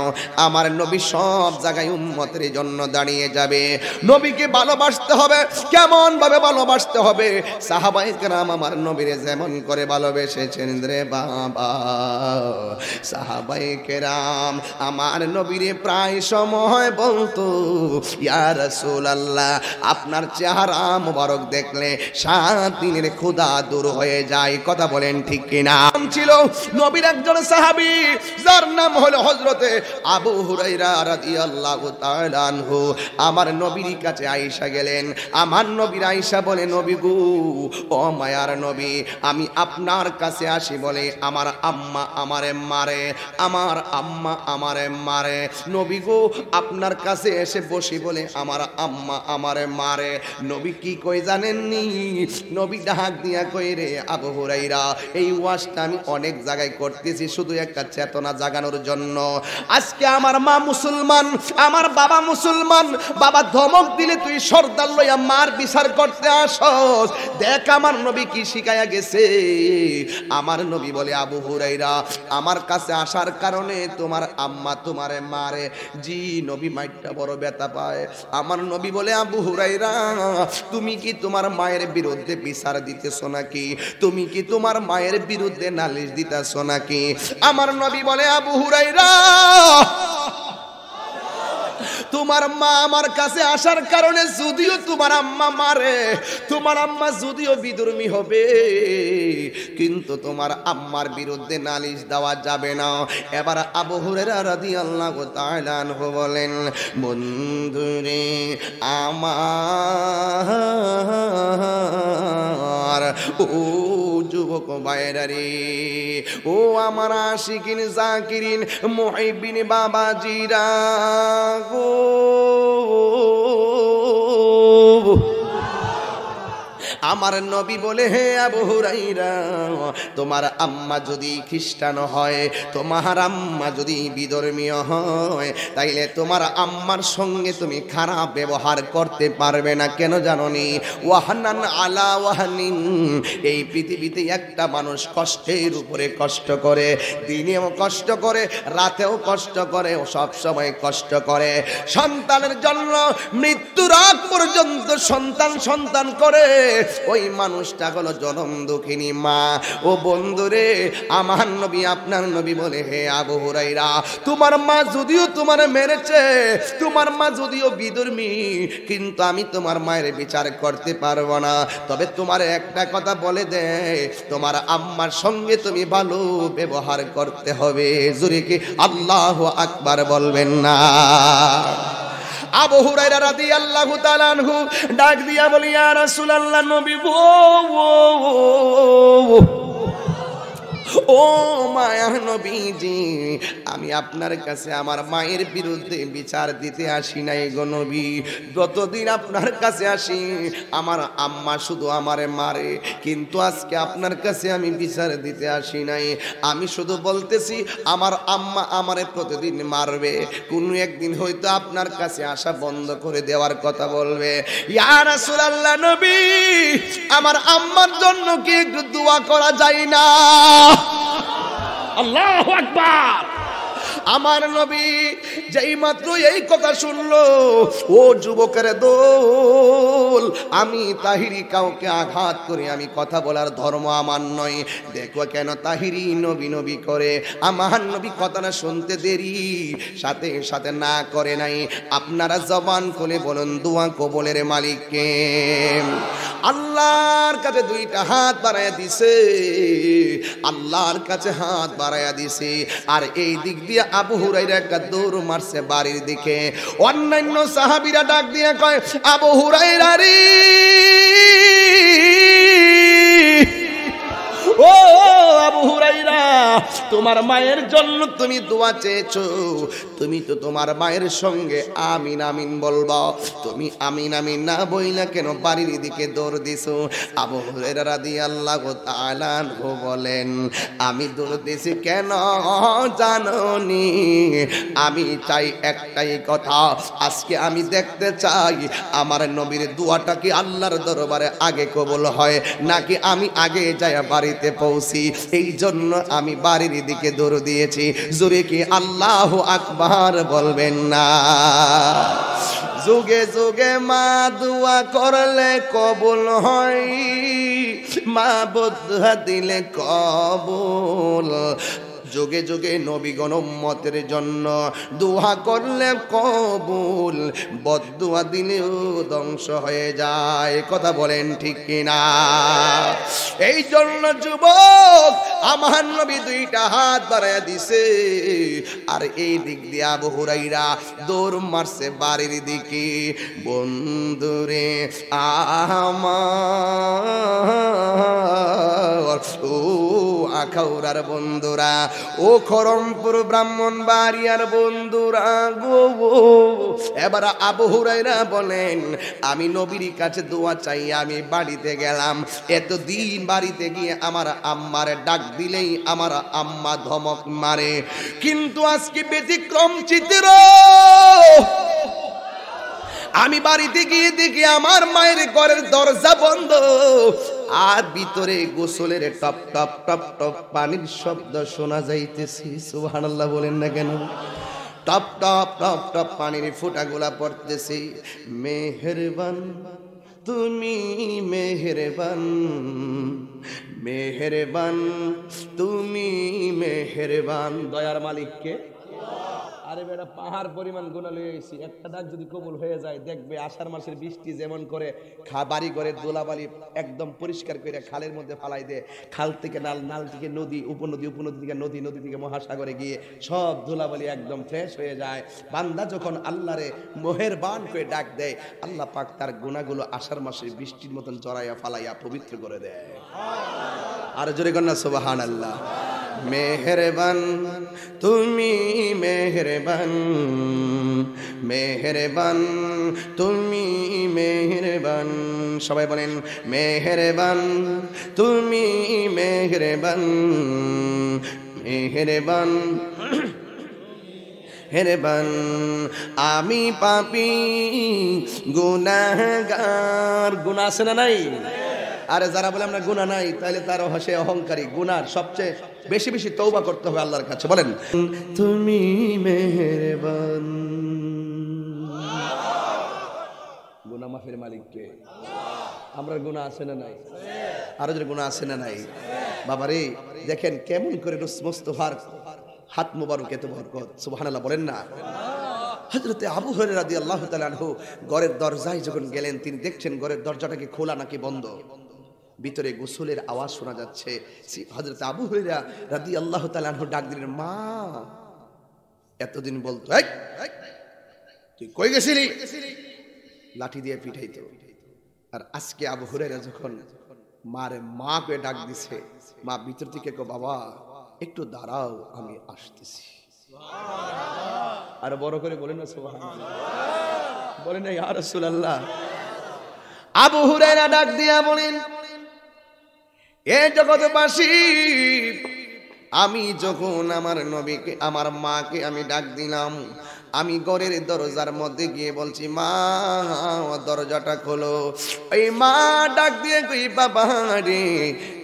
আমার নবী সব জায়গায় উম্মতের জন্য দাঁড়িয়ে যাবে নবীকে ভালোবাসতে হবে কেমন ভাবে ভালোবাসতে হবে সাহাবাই গ্রাম আমার নবীরে যেমন করে ভালোবেসেছেন রে বাবা সাহাবাই কেরাম আমার নবীরে প্রায় সময় বলতো ইয়ার রাসূল আল্লাহ আপনার চেহারা মোবারক দেখলে সা দিনের খোদা দূর হয়ে যায় কথা বলেন ঠিক কিনা ছিল নবীর একজন সাহাবি যার নাম হলো হজরতে আবু হুরাইরা রাদিয়াল্লাহু আমার নবীর কাছে আইসা গেলেন আমার নবীর আইসা বলে নবী গু ও মায়ার নবী আমি আপনার কাছে আসি বলে আমার আম্মা আমারে মারে আমার আম্মা আমারে মারে নবী গো আপনার কাছে এসে বসি বলে আমার আম্মা আমারে মারে নবী কি কই জানেননি নবী ডাহাক দিয়া কই রে আবু হুরাইরা এই ওয়াশটা আমি অনেক জায়গায় করতেছি শুধু একটা চেতনা জাগানোর জন্য আজকে আমার মা মুসলমান আমার বাবা মুসলমান বাবা ধমক দিলে তুই সর্দার লইয়া মার বিচার করতে আসস দেখ আমার নবী কি শিখাইয়া গেছে আমার নবী বলে আবু হুরাইরা আমার কাছে আসার কারণে তোমার আম্মা তোমারে মারে জি নবী মাইটটা বড় ব্যথা পায় আমার নবী বলে আবু হুরাইরা তুমি কি তোমার মায়ের বিরোধী বিরুদ্ধে বিচার দিতেছ নাকি তুমি কি তোমার মায়ের বিরুদ্ধে নালিশ দিতেছ নাকি আমার নবী বলে আবু হুরাইরা তোমার মা আমার কাছে আসার কারণে যদিও তোমার আম্মা মারে তোমার আম্মা যদিও বিদর্মী হবে কিন্তু তোমার আম্মার বিরুদ্ধে নালিশ দেওয়া যাবে না এবার আবহরেরা হুরেরা রাদি আল্লাহ বলেন বন্ধুরে আমার ও যুবক বাইরারে ও আমার আশিকিন জাকিরিন মহিবিন বাবাজিরা গো আমার নবী বলে হে আবু তোমার আম্মা যদি খ্রিস্টান হয় তোমার আম্মা যদি বিধর্মীয় হয় তাইলে তোমার আম্মার সঙ্গে তুমি খারাপ ব্যবহার করতে পারবে না কেন জাননি ওয়াহান আলা ওয়াহানিন এই পৃথিবীতে একটা মানুষ কষ্টের উপরে কষ্ট করে দিনেও কষ্ট করে রাতেও কষ্ট করে সব সময় কষ্ট করে সন্তানের জন্য মৃত্যুর আগ পর্যন্ত সন্তান সন্তান করে ওই মানুষটা হলো জনম দুঃখিনী মা ও বন্ধুরে আমার নবী আপনার নবী বলে হে আবু হুরাইরা তোমার মা যদিও তোমার মেরেছে তোমার মা যদিও বিদর্মী কিন্তু আমি তোমার মায়ের বিচার করতে পারবো না তবে তোমার একটা কথা বলে দে তোমার আম্মার সঙ্গে তুমি ভালো ব্যবহার করতে হবে কি আল্লাহ আকবার বলবেন না আবু হুরাইরা রাদিয়াল্লাহু তাআলা আনহু ডাক দিয়া বলি ইয়া রাসূলুল্লাহ নবী গো ও মায়া নবীজি আমি আপনার কাছে আমার মায়ের বিরুদ্ধে বিচার দিতে আসি নাই গো নবী যতদিন আপনার কাছে আসি আমার আম্মা শুধু আমারে মারে কিন্তু আজকে আপনার কাছে আমি বিচার দিতে আসি নাই আমি শুধু বলতেছি আমার আম্মা আমারে প্রতিদিন মারবে কোনো একদিন হয়তো আপনার কাছে আসা বন্ধ করে দেওয়ার কথা বলবে ইয়ার রাসূলুল্লাহ নবী আমার আম্মার জন্য কি একটু দোয়া করা যায় না আল্লাহ আকবার আমার নবী যেই মাত্র এই কথা শুনল ও যুবকের দোল আমি তাহিরি কাউকে আঘাত করে আমি কথা বলার ধর্ম আমার নয় দেখো কেন তাহিরি নবী নবী করে আমার নবী কথাটা শুনতে দেরি সাথে সাথে না করে নাই আপনারা জবান খুলে বলুন দুয়া কবলের মালিককে আল্লাহর কাছে দুইটা হাত বাড়াইয়া দিছে আল্লাহর কাছে হাত বাড়াইয়া দিছে আর এই দিক দিয়ে আবু হুরাইরা একটা দৌড় মারছে বাড়ির দিকে অন্যান্য সাহাবিরা ডাক দিয়ে কয় আবু হুরাইরা রে তোমার মায়ের জন্য তুমি দোয়া চেয়েছ তুমি তো তোমার মায়ের সঙ্গে আমিন আমিন বলবা তুমি আমিন আমিন না বইলা কেন বাড়ির দিকে দৌড় দিছো আবু হুরেরা আল্লাহ তালানহু বলেন আমি দৌড় দিছি কেন জাননি আমি চাই একটাই কথা আজকে আমি দেখতে চাই আমার নবীর দোয়াটা কি আল্লাহর দরবারে আগে কবল হয় নাকি আমি আগে যাই বাড়িতে পৌঁছি এই জন্য আমি বাড়ির দিকে দৌড় দিয়েছি জোরে কি আল্লাহ আকবার বলবেন না যুগে যুগে মা দোয়া করলে কবুল হয় মা বোধা দিলে কবুল যোগে যোগে নবীগণ মতের জন্য দোয়া করলে কবুল বদুয়া দিলেও ধ্বংস হয়ে যায় কথা বলেন ঠিক কিনা এই জন্য যুবক আমার নবী দুইটা হাত বাড়াইয়া দিছে আর এই দিক দিয়া বহুরাইরা দৌড় মারছে বাড়ির দিকে বন্ধুরে আমার ও আখাউরার বন্ধুরা ও খরমপুর ব্রাহ্মণ বাড়িয়ার বন্ধুরা গো এবার আবু হুরাইরা বলেন আমি নবীর কাছে দোয়া চাই আমি বাড়িতে গেলাম এত দিন বাড়িতে গিয়ে আমার আম্মার ডাক দিলেই আমার আম্মা ধমক মারে কিন্তু আজকে ব্যতিক্রম চিত্র আমি বাড়িতে গিয়ে দেখি আমার মায়ের ঘরের দরজা বন্ধ আর ভিতরে গোসলের টপ টপ টপ টপ পানির শব্দ শোনা যাইতেছি আল্লাহ বলেন না কেন টপ টপ টপ টপ পানির গোলা পড়তেছি মেহেরবান তুমি মেহেরবান মেহেরবান তুমি মেহেরবান দয়ার মালিককে আরে বেটা পাহাড় পরিমাণ গোনা লয়ে এসেছি একটা ডাক যদি কবুল হয়ে যায় দেখবে আষাঢ় মাসের বৃষ্টি যেমন করে বাড়ি করে দোলাবালি একদম পরিষ্কার করে খালের মধ্যে ফালাই দেয় খাল থেকে নাল নাল থেকে নদী উপনদী উপনদী থেকে নদী নদী থেকে মহাসাগরে গিয়ে সব দোলাবালি একদম ফ্রেশ হয়ে যায় বান্দা যখন আল্লাহরে মোহের বান করে ডাক দেয় আল্লাহ পাক তার গুণাগুলো আষাঢ় মাসের বৃষ্টির মতন চড়াইয়া ফালাইয়া পবিত্র করে দেয় আর জোরে কন্যা সোবাহান আল্লাহ মেহরবান তুমি মেহরবান মেহরবান তুমি মেহরবান সবাই বলেন মেহরবান তুমি মেহরবান মেহরবান হেরবান আমি পাপি গুনাহগার গুনা আছে না নাই আরে যারা বলে আমরা গুণা নাই তাহলে তারা হসে অহংকারী গুণার সবচেয়ে বেশি বেশি তৌবা করতে হবে আল্লাহর কাছে বলেন তুমি মেহেরবান গুণা মাফের মালিককে আমরা গুণা আছে না নাই আরো যদি গুণা আছে না নাই বাবারে দেখেন কেমন করে মুস্তফার হাত মোবারক এত বরকত সুবহানাল্লাহ বলেন না হজরতে আবু হরে রাদি আল্লাহ তালানহু ঘরের দরজায় যখন গেলেন তিনি দেখছেন ঘরের দরজাটা কি খোলা নাকি বন্ধ ভিতরে গোসলের আওয়াজ শোনা যাচ্ছে হজরত আবু হইরা রাদি আল্লাহ তালু ডাক দিলেন মা এতদিন বলতো তুই কই গেছিলি লাঠি দিয়ে পিঠাইত আর আজকে আবু হরিরা যখন মারে মা কে ডাক দিছে মা ভিতর থেকে কো বাবা একটু দাঁড়াও আমি আসতেছি আর বড় করে বলেন না সোহান বলেন না ইয়ার আল্লাহ আবু হুরেরা ডাক দিয়া বলেন এ জগৎবাসী আমি যখন আমার নবীকে আমার মাকে আমি ডাক দিলাম আমি গরের দরজার মধ্যে গিয়ে বলছি মা দরজাটা খোলো এই মা ডাক দিয়ে কই বাবা রে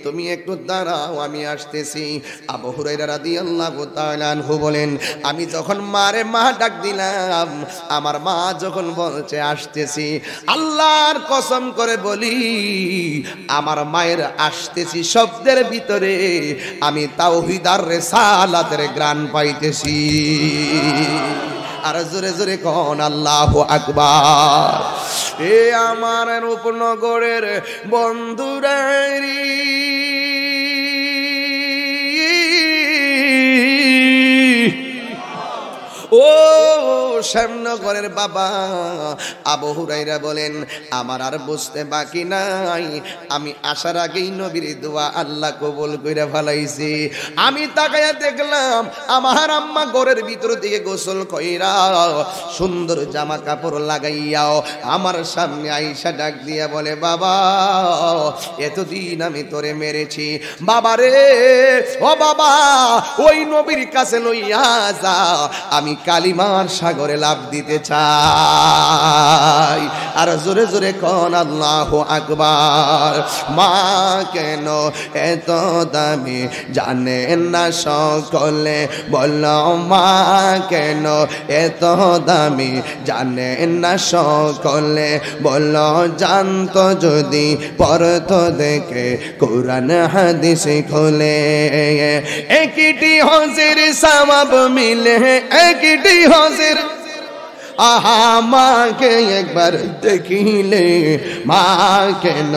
তুমি একটু দাঁড়াও আমি আসতেছি আবু হুরাইরা রাদিয়াল্লাহু তাআলা বলেন আমি যখন মারে মা ডাক দিলাম আমার মা যখন বলছে আসতেছি আল্লাহর কসম করে বলি আমার মায়ের আসতেছি শব্দের ভিতরে আমি তাওহিদার রেসালাতের গ্রাণ পাইতেছি আর জোরে জোরে কন আল্লাহ আকবার এ আমার রূপনগরের বন্ধুরা ও শ্যামনগরের বাবা আবু হুরাইরা বলেন আমার আর বুঝতে বাকি নাই আমি আসার আগেই নবীর দোয়া আল্লাহ কবুল কইরা ফালাইছি আমি তাকায়া দেখলাম আমার আম্মা ঘরের ভিতর দিকে গোসল কইরা সুন্দর জামা কাপড় লাগাইয়াও আমার সামনে আইসা ডাক দিয়া বলে বাবা এতদিন আমি তোরে মেরেছি বাবা রে ও বাবা ওই নবীর কাছে লইয়া যা আমি কা কালিমার সাগরে লাভ দিতে চাই আর জোরে জোরে কন আল্লাহ আকবার মা কেন এত দামি জানে না সকলে বলল মা কেন এত দামি জানে না সকলে বলল জানত যদি পরত দেখে কোরআন হাদিস খোলে একটি হজের সামাব মিলে একটি নবী হজের আহা মাকে একবার দেখিলে মা কেন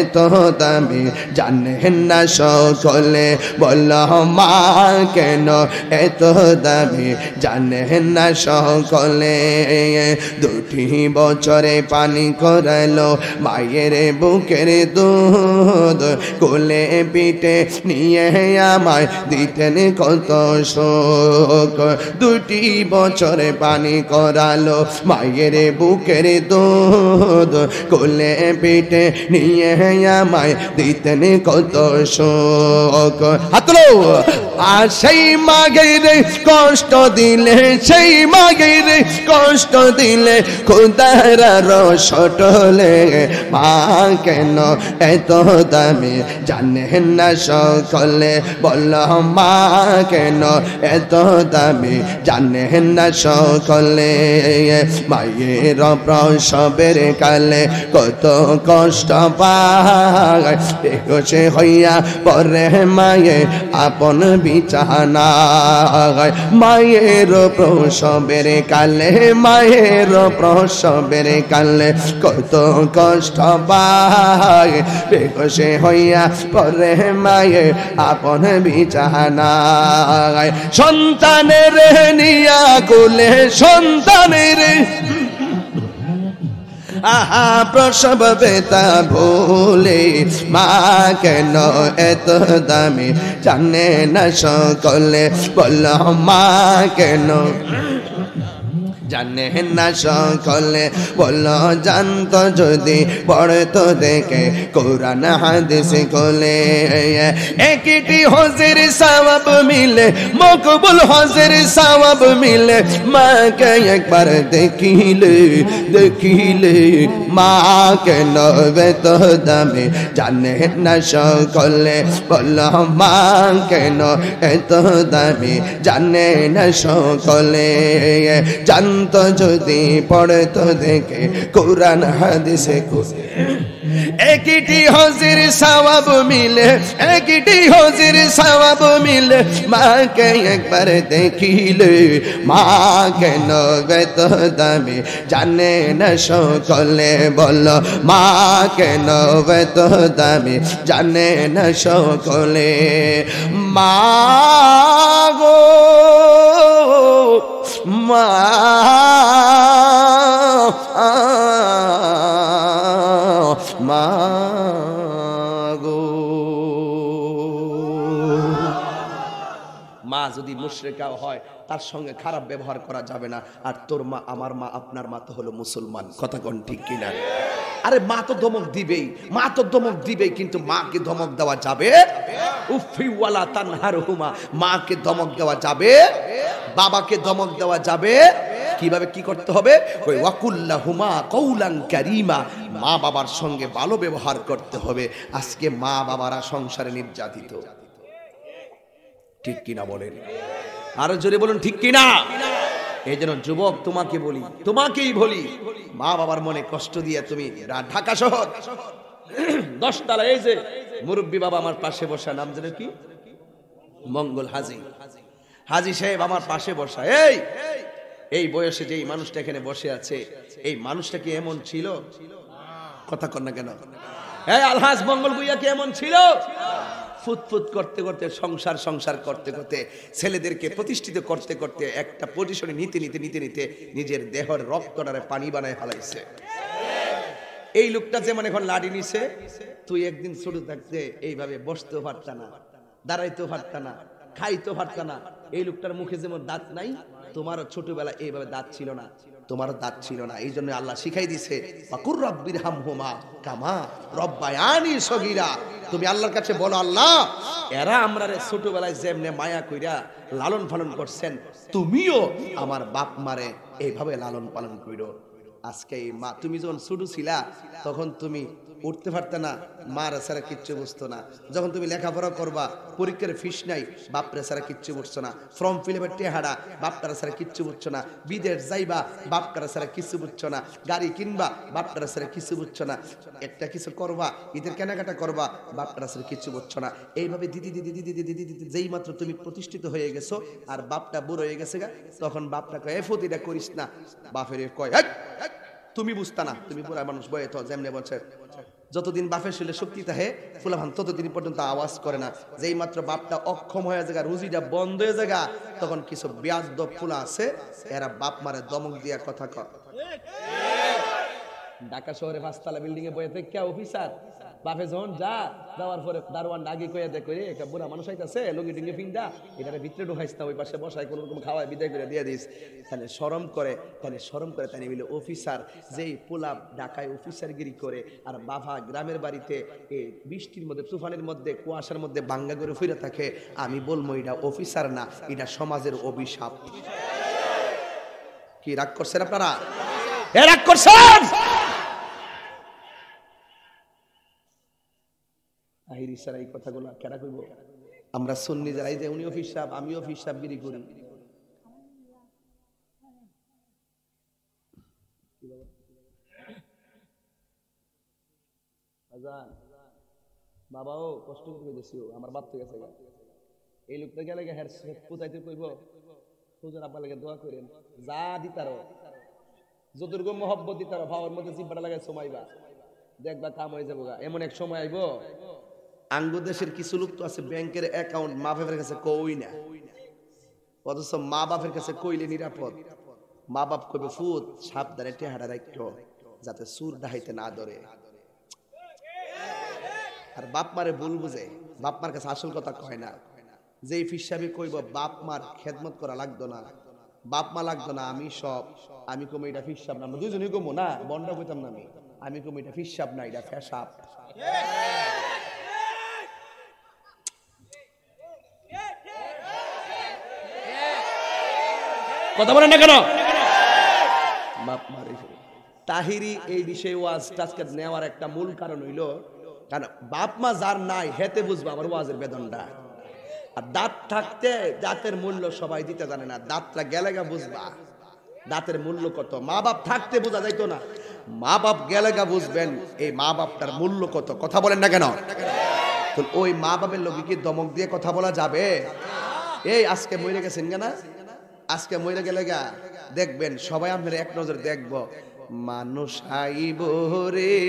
এত দামি জানেন না সকলে বল মা কেন এত দামি জানেন না সকলে দুটি বছরে পানি করালো মায়ের বুকের দুধ কোলে পিঠে নিয়ে আমায় দিতেন কত শোক দুটি বছরে পানি করায় আলো মায়ের বুকের দুধ কোলে পিঠে নিয়ে হ্যাঁ মায় দিতেন কত শোক হাতলো আর সেই মাগের কষ্ট দিলে সেই মাগের কষ্ট দিলে খুদার রসটলে মা কেন এত দামি জানে না সকলে বল মা কেন এত দামি জানে না সকলে মায়ের প্রসবের কালে কত কষ্ট পায় সে হইয়া পরে মায়ে আপন বিচানা মায়ের প্রসবের কালে মায়ের প্রসবের কালে কত কষ্ট পায় সে হইয়া পরে মায়ে আপন বিচানা সন্তানের নিয়া কুলে সন্তান मेरे আহা প্রসব বেতা ভুলে মা কেন এত দামি জানে না সকলে বল মা কেন জানে না সকলে বল জানত যদি তো দেখে কোরআন হাদিস কোলে একটি হজের সওয়াব মিলে মকবুল হজের সওয়াব মিলে মাকে একবার দেখিলে দেখিলে মাকে নবে তো দামে জানে না সকলে বল মাকে এত দামে জানে না সকলে জানত যদি পড়ে তো দেখে কোরআন হাদিসে খুশি একটি হজির সবাব মিলে একটি হজির সবাব মিলে মাকে একবার দেখিলে মা কেন গত দামি জানে না সকলে বল মা কেন গত দামি জানে না সকলে মা গো মা মাগো মা যদি মুশ্রেকাও হয় তার সঙ্গে খারাপ ব্যবহার করা যাবে না আর তোর মা আমার মা আপনার মা তো হলো মুসলমান কথা কন ঠিক কিনা আরে মা তো ধমক দিবেই মা তো ধমক দিবেই কিন্তু মাকে ধমক দেওয়া যাবে উফিওয়ালা তানহার হুমা মাকে ধমক দেওয়া যাবে বাবাকে ধমক দেওয়া যাবে কিভাবে কি করতে হবে ওই ওয়াকুল্লা হুমা কৌলাং ক্যারিমা মা বাবার সঙ্গে ভালো ব্যবহার করতে হবে আজকে মা বাবারা সংসারে নির্যাতিত ঠিক কিনা বলেন আরো জোরে বলুন ঠিক কিনা এই জন্য যুবক তোমাকে বলি তোমাকেই বলি মা বাবার মনে কষ্ট দিয়ে তুমি ঢাকা শহর (clears throat) দশতলা এই যে মুরব্বী বাবা আমার পাশে বসা নাম যেন কি মঙ্গল হাজি হাজি সাহেব আমার পাশে বসা এই এই বয়সে যে মানুষটা এখানে বসে আছে এই মানুষটা কি এমন ছিল কথা কর না কেন হ্যাঁ আলহাজ মঙ্গল গুইয়া কি এমন ছিল ফুতফুত করতে করতে সংসার সংসার করতে করতে ছেলেদেরকে প্রতিষ্ঠিত করতে করতে একটা পজিশনে নিতে নিতে নিতে নিতে নিজের দেহর রক্তটারে পানি বানায় ফেলাইছে এই লোকটা যে মানে এখন লাড়ি নিছে তুই একদিন ছোট থাকতে এইভাবে বসতেও পারত না দাঁড়াইতেও পারত না খাইতেও পারত না এই লোকটার মুখে যেমন দাঁত নাই তোমারও ছোটবেলা এইভাবে দাঁত ছিল না তোমার দাঁত ছিল না এই জন্য আল্লাহ শিখাই দিছে বাকুর কামা তুমি আল্লাহর কাছে বলো আল্লাহ এরা আমরা ছোটবেলায় যেমনে মায়া কইরা লালন পালন করছেন তুমিও আমার বাপ মারে এইভাবে লালন পালন কইরো আজকে এই মা তুমি যখন ছোট ছিলা তখন তুমি উঠতে পারতে না মার ছাড়া কিচ্ছু বুঝতো না যখন তুমি লেখাপড়া করবা পরীক্ষার ফিস নাই বাপরে ছাড়া কিচ্ছু বুঝছো না ফর্ম ফিল আপের টেহাড়া বাপটারা ছাড়া কিচ্ছু বুঝছো না বিদেশ যাইবা বাপটারা ছাড়া কিছু বুঝছো না গাড়ি কিনবা বাপটারা ছাড়া কিছু বুঝছো না একটা কিছু করবা ঈদের কেনাকাটা করবা বাপটারা ছাড়া কিচ্ছু বুঝছো না এইভাবে দিদি দিদি দিদি দিদি দিদি দিদি যেই মাত্র তুমি প্রতিষ্ঠিত হয়ে গেছো আর বাপটা বুড়ো হয়ে গেছে গা তখন বাপটা কয় ফতিটা করিস না বাপের কয় তুমি বুঝতা না তুমি পুরা মানুষ বয়ে তো যেমনি বলছে যতদিন বাপের শরীরে শক্তি থাকে ফুলাফান ততদিন পর্যন্ত আওয়াজ করে না যেই মাত্র বাপটা অক্ষম হয়ে জায়গা রুজিটা বন্ধ হয়ে জায়গা তখন কিছু ব্যাধ ফুলা আছে এরা বাপ মারে দমক দিয়া কথা কর ঢাকা শহরে পাঁচতলা বিল্ডিং এ বয়ে থেকে অফিসার বাপে যখন যা যাওয়ার পরে দারোয়ান ডাগি কয়ে দেখো রে একটা বুড়া মানুষ আইতাছে লুঙ্গি ডিঙ্গি ফিন্দা এটারে ভিতরে ঢুকাইস না ওই পাশে বসায় কোনো রকম খাওয়ায় বিদায় করে দিয়ে দিস তাহলে সরম করে তাহলে সরম করে তাই মিলে অফিসার যেই পোলাপ ঢাকায় অফিসারগিরি করে আর বাবা গ্রামের বাড়িতে এই বৃষ্টির মধ্যে তুফানের মধ্যে কুয়াশার মধ্যে বাঙ্গা করে ফিরে থাকে আমি বলবো এটা অফিসার না এটা সমাজের অভিশাপ কি রাগ করছেন আপনারা এ রাগ করছেন এই কথাগুলো কেরা কইব আমরা যারাই যে উনি অফিস সাহেব আমি অফিস করি বাবাও কষ্ট করে দিছি আমার বাপ থেকে গেছে এই লোকটা গেলে হ্যার পুতাইতে কইব হুজুর আব্বা লাগে দোয়া করেন যা দিতার যতটুকু মহব্বত দিতার ভাবার মধ্যে জিব্বাটা সময় বা দেখবা কাম হয়ে যাবো এমন এক সময় আইব আঙ্গদেশের কিছু লোক তো আছে ব্যাংকের অ্যাকাউন্ট মা বাপের কাছে কই না অথচ মা বাপের কাছে কইলে নিরাপদ মা বাপ কবে ফুত সাবধানে টেহারা রাখতো যাতে সুর ডাহাইতে না ধরে আর বাপ মারে ভুল বুঝে বাপ মার কাছে আসল কথা কয় না যেই ফিসাবি কইব বাপ মার খেদমত করা লাগতো না বাপ মা লাগতো না আমি সব আমি কমে এটা ফিসাব না আমরা দুজনই কমো না বন্ডা কইতাম না আমি আমি কমে এটা ফিসাব না এটা ফ্যাসাব কথা বলেন না কেন তাহিরি এই বিষয়ে ওয়াজ নেওয়ার একটা মূল কারণ হইল কারণ বাপ মা যার নাই হেতে বুঝবো আমার ওয়াজের বেদনটা আর দাঁত থাকতে দাঁতের মূল্য সবাই দিতে জানে না দাঁতটা গেলে গা বুঝবা দাঁতের মূল্য কত মা বাপ থাকতে বোঝা যাইতো না মা বাপ গেলে গা বুঝবেন এই মা বাপটার মূল্য কত কথা বলেন না কেন ওই মা বাপের লোকে কি দমক দিয়ে কথা বলা যাবে এই আজকে মরে গেছেন না আজকে মহিলা গেলে গা দেখবেন সবাই আপনারা এক নজর দেখব মানুষ আইব রে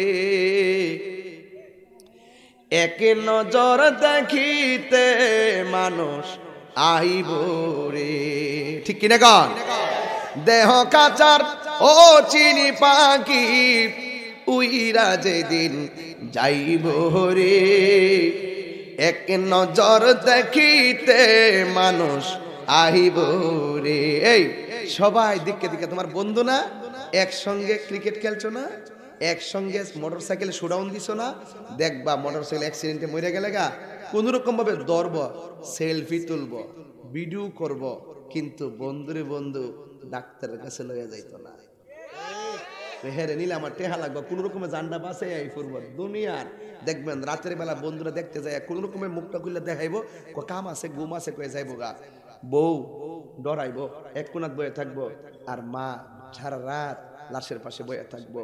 এক নজর দেখিতে মানুষ আইব রে ঠিক কিনে কন দেহ কাচার ও চিনি পাখি উইরা যেদিন যাইব রে এক নজর দেখিতে মানুষ আহিবরে এই সবাই দিককে দিকে তোমার বন্ধু না একসঙ্গে ক্রিকেট খেলছো না একসঙ্গে মোটর সাইকেল শোডাউন দিছো না দেখবা মোটর সাইকেল অ্যাক্সিডেন্টে মরে গেলে গা রকম ভাবে দরব সেলফি তুলব ভিডিও করব কিন্তু বন্ধুরে বন্ধু ডাক্তারের কাছে লয়ে যাইত না হেরে নিলে আমার টেহা লাগবে কোন রকমের জান্ডা বাসে এই ফুরব দুনিয়ার দেখবেন রাতের বেলা বন্ধুরা দেখতে যায় কোন রকমের মুখটা খুললে দেখাইবো কাম আছে গুম আছে কয়ে যাইবো গা বউ ডরাইব এক কোনাত বয়ে থাকবো আর মা সারা রাত লাশের পাশে বয়ে থাকবো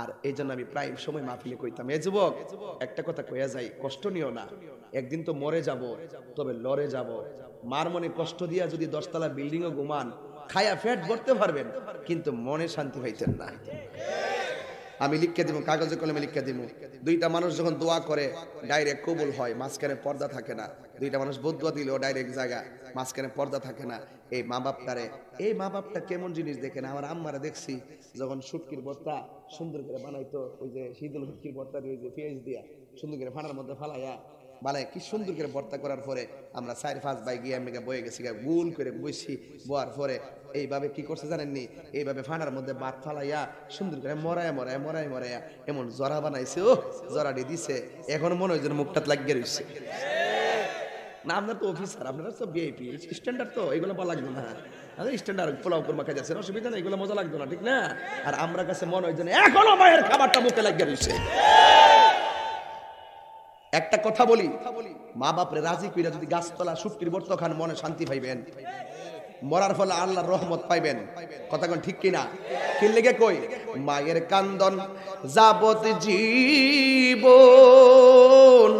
আর এই জন্য আমি প্রায় সময় মাহফিলে কইতাম এ যুবক একটা কথা কইয়া যাই কষ্ট নিও না একদিন তো মরে যাব তবে লড়ে যাব মার মনে কষ্ট দিয়া যদি দশতলা বিল্ডিং ও গুমান খায়া ফ্যাট ভরতে পারবেন কিন্তু মনে শান্তি পাইতেন না আমি লিখে দিব কাগজে কলমে লিখে দিব দুইটা মানুষ যখন দোয়া করে ডাইরেক্ট কবুল হয় মাঝখানে পর্দা থাকে না দুইটা মানুষ বদুয়া দিলেও ডাইরেক্ট জায়গা মাঝখানে পর্দা থাকে না এই মা বাপটারে এই মা বাপটা কেমন জিনিস দেখেন আমার আম্মারে দেখছি যখন সুটকির বর্তা সুন্দর করে বানাইতো ওই যে শীতল সুটকির বর্তা দিয়ে যে পেঁয়াজ দিয়া সুন্দর করে ফানার মধ্যে ফালাইয়া বালায় কি সুন্দর করে বর্তা করার পরে আমরা চার পাঁচ বাই গিয়ে আমি বয়ে গেছি গুল করে বসি বোয়ার পরে এইভাবে কি করছে জানেননি এইভাবে ফানার মধ্যে বাদ ফালাইয়া সুন্দর করে মরায় মরায় মরায় মরায়া এমন জরা বানাইছে ও জরাটি দিছে এখন মনে হয় যেন মুখটা লাগিয়ে রয়েছে না আপনার তো অফিসার আপনারা তো ভিআইপি স্ট্যান্ডার্ড তো এগুলো ভালো লাগবে না আরে স্ট্যান্ডার্ড পোলাও করবা কাজ আছে অসুবিধা নেই এগুলো মজা লাগবে না ঠিক না আর আমরা কাছে মনে হয় যেন এখনো মায়ের খাবারটা মুখে লাগিয়ে রয়েছে একটা কথা বলি মা বাপরে রাজি কইরা যদি গাছতলা শুক্তির বর্ত খান মনে শান্তি পাইবেন মরার ফলে আল্লাহর রহমত পাইবেন কথা কোন ঠিক কিনা কিন লেগে কই মায়ের কান্দন যাবত জীবন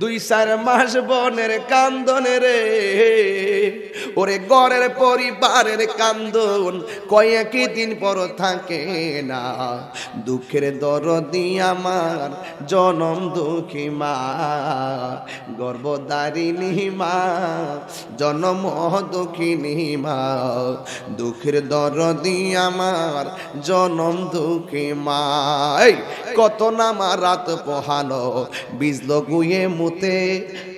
দুই চার মাস বনের কান্দনে রে ওরে গড়ের পরিবারের কান্দন কয়েকি দিন পর থাকে না দুঃখের দরদি আমার জনম দুঃখী মা গর্বদারিণী মা জনম দুঃখিনী মা দুঃখের দরদি আমার জনম দুঃখী মা কত নামা রাত পোহালো বিজল গুয়ে মুতে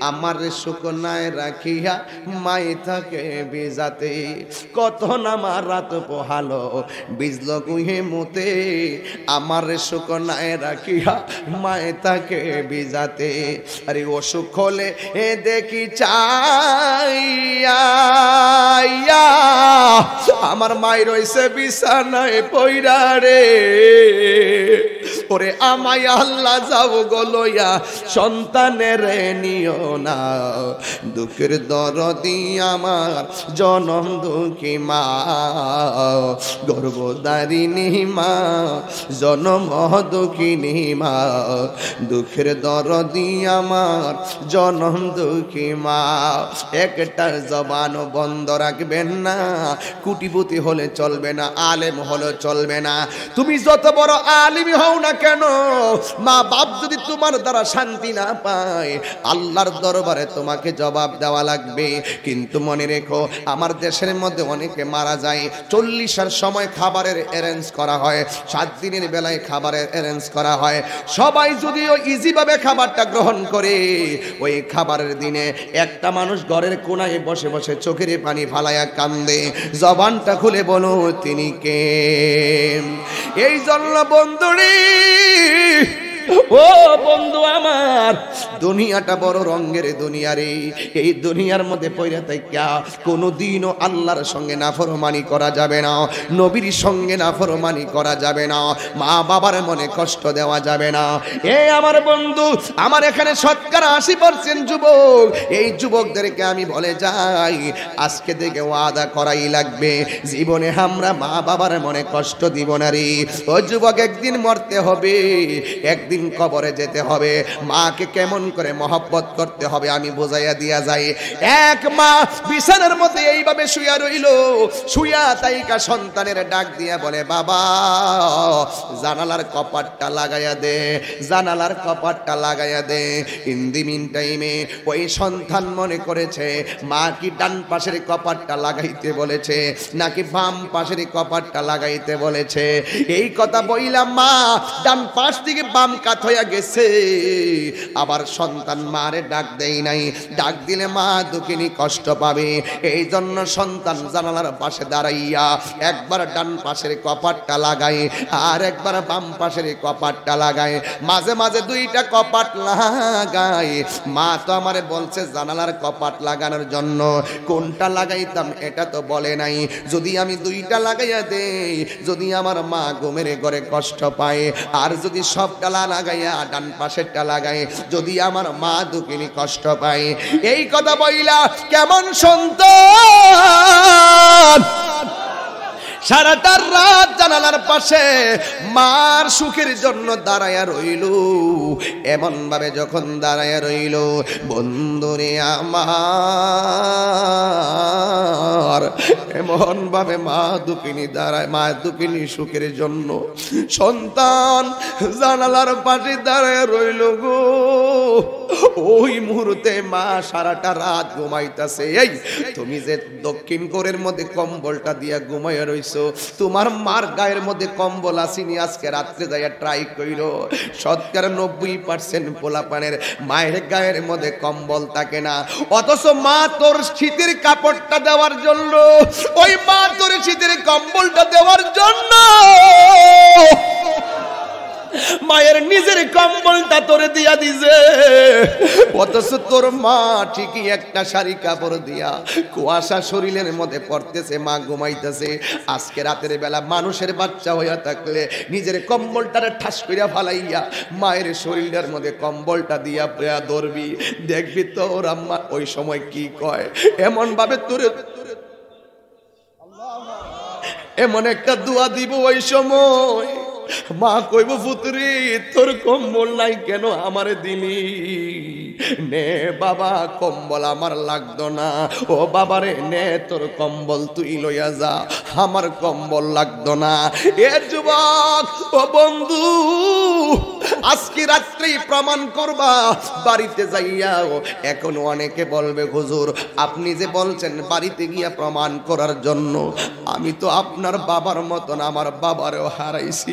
আমার শুকনায় রাখিয়া মাই থাকে বিজাতে কত নামা রাত পোহালো বিজল গুহে মুতে আমার শুকনায় রাখিয়া মাই থাকে বিজাতে আরে অসুখ হলে এ দেখি চাইয়া আমার মাই রয়েছে বিছানায় পইরা রে ওরে আমায় আল্লাহ যাও গলইয়া সন্তানে কেড়ে নিও না দুঃখের দরদি আমার জনম দুঃখী মা গর্বদারিণী মা জনম দুঃখিনী মা দুঃখের দরদি আমার জনম দুঃখী মা একটা জবান বন্ধ রাখবেন না কুটিপতি হলে চলবে না আলেম হলে চলবে না তুমি যত বড় আলিমি হও না কেন মা বাপ যদি তোমার দ্বারা শান্তি না পায় নাই আল্লাহর দরবারে তোমাকে জবাব দেওয়া লাগবে কিন্তু মনে রেখো আমার দেশের মধ্যে অনেকে মারা যায় চল্লিশের সময় খাবারের অ্যারেঞ্জ করা হয় সাত দিনের বেলায় খাবারের অ্যারেঞ্জ করা হয় সবাই যদিও ইজিভাবে খাবারটা গ্রহণ করে ওই খাবারের দিনে একটা মানুষ ঘরের কোনায় বসে বসে চোখের পানি ফালাইয়া কান্দে জবানটা খুলে বলো তিনি কে এই জন্য বন্ধুরী ও বন্ধু আমার দুনিয়াটা বড় রঙের দুনিয়া রে এই দুনিয়ার মধ্যে পয়রা তাইকা কোনোদিনও আল্লাহর সঙ্গে নাফরমানি করা যাবে না নবীর সঙ্গে নাফরমানি করা যাবে না মা বাবার মনে কষ্ট দেওয়া যাবে না এ আমার বন্ধু আমার এখানে সৎকার আশি পার্সেন্ট যুবক এই যুবকদেরকে আমি বলে যাই আজকে থেকে ওয়াদা করাই লাগবে জীবনে আমরা মা বাবার মনে কষ্ট দিব না রে ও যুবক একদিন মরতে হবে একদিন একদিন কবরে যেতে হবে মাকে কেমন করে মহব্বত করতে হবে আমি বোঝাইয়া দিয়া যাই এক মা বিছানার মধ্যে এইভাবে শুয়া রইল শুয়া তাইকা সন্তানের ডাক দিয়া বলে বাবা জানালার কপাটটা লাগাইয়া দে জানালার কপাটটা লাগাইয়া দে ইন্দিমিন টাইমে ওই সন্তান মনে করেছে মা কি ডান পাশের কপাটটা লাগাইতে বলেছে নাকি বাম পাশের কপাটটা লাগাইতে বলেছে এই কথা বইলাম মা ডান পাশ থেকে বাম কাত হইয়া গেছে আবার সন্তান মারে ডাক দেই নাই ডাক দিলে মা দুকিনি কষ্ট পাবে এই জন্য সন্তান জানালার পাশে দাঁড়াইয়া একবার ডান পাশের কপাটটা লাগাই আর একবার বাম পাশের কপাটটা লাগাই মাঝে মাঝে দুইটা কপাট লাগাই মা তো আমারে বলছে জানালার কপাট লাগানোর জন্য কোনটা লাগাইতাম এটা তো বলে নাই যদি আমি দুইটা লাগাইয়া দেই যদি আমার মা ঘুমের ঘরে কষ্ট পায় আর যদি সব ডালা লাগাইয়া ডান পাশেরটা লাগাই যদি আমার মা দুকিনি কষ্ট পায় এই কথা বইলা কেমন সন্তান সারাটা রাত জানালার পাশে মার সুখের জন্য দাঁড়ায়া রইল এমন ভাবে যখন দাঁড়াইয়া রইল বন্ধুরে আমার এমন ভাবে মা দুপিনী দাঁড়ায় মা দুপিনী সুখের জন্য সন্তান জানালার পাশে দাঁড়ায় রইল গো ওই মুহূর্তে মা সারাটা রাত ঘুমাইতেছে এই তুমি যে দক্ষিণ কোরের মধ্যে কম্বলটা দিয়া ঘুমাইয়া রইছ করেছো তোমার মার গায়ের মধ্যে কম্বল আসিনি আজকে রাত্রে যাইয়া ট্রাই কইল সৎকার নব্বই পার্সেন্ট পোলা পানের মায়ের গায়ের মধ্যে কম্বল থাকে না অথচ মা তোর শীতের কাপড়টা দেওয়ার জন্য ওই মা তোর শীতের কম্বলটা দেওয়ার জন্য মায়ের নিজের কম্বলটা তোরে দিয়া দিছে অথচ তোর মা ঠিকই একটা শাড়ি কাপড় দিয়া কুয়াশা শরীরের মধ্যে পড়তেছে মা ঘুমাইতেছে আজকে রাতের বেলা মানুষের বাচ্চা হইয়া থাকলে নিজের কম্বলটারে ঠাস করিয়া ফালাইয়া মায়ের শরীরের মধ্যে কম্বলটা দিয়া পেয়া ধরবি দেখবি তোর আম্মা ওই সময় কি কয় এমন ভাবে তোরে এমন একটা দোয়া দিব ওই সময় মা কইব পুত্রি তোর কম্বল নাই কেন আমারে দিলি নে বাবা কম্বল আমার লাগতো না ও বাবারে নে তোর কম্বল তুই লইয়া যা আমার কম্বল লাগতো না এ যুবক ও বন্ধু আজকে রাত্রে প্রমাণ করবা বাড়িতে যাইয়াও এখন অনেকে বলবে হুজুর আপনি যে বলছেন বাড়িতে গিয়া প্রমাণ করার জন্য আমি তো আপনার বাবার মতন আমার বাবারও হারাইছি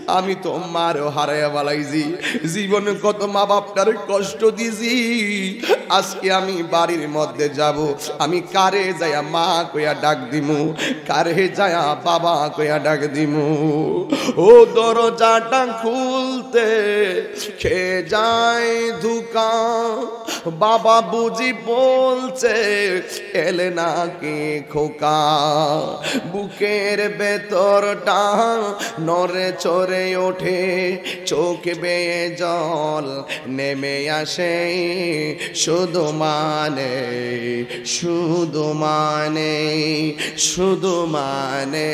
আমি তো মার হারাইয়া বালাইছি জীবনে কত মা বাপটার কষ্ট দিছি আজকে আমি বাড়ির মধ্যে যাব আমি কারে যায়া মা কইয়া ডাক দিমু কারে যায়া বাবা কইয়া ডাক দিমু ও দরজাটা খুলতে খে যায় ধুকা বাবা বুঝি বলছে এলে না কে খোকা বুকের ভেতরটা নরে চরে হয়ে ওঠে চোখ বেয়ে জল নেমে আসে শুধু মানে শুধু মানে শুধু মানে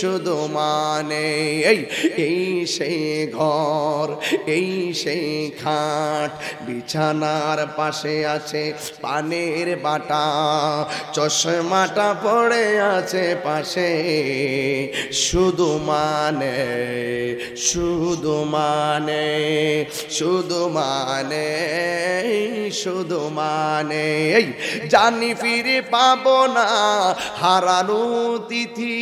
শুধু মানে এই এই সেই ঘর এই সেই খাট বিছানার পাশে আছে পানের বাটা চশমাটা পড়ে আছে পাশে শুধু মানে শুধু মানে শুধু মানে শুধু মানে এই জানি ফিরে পাব না হারানো তিথি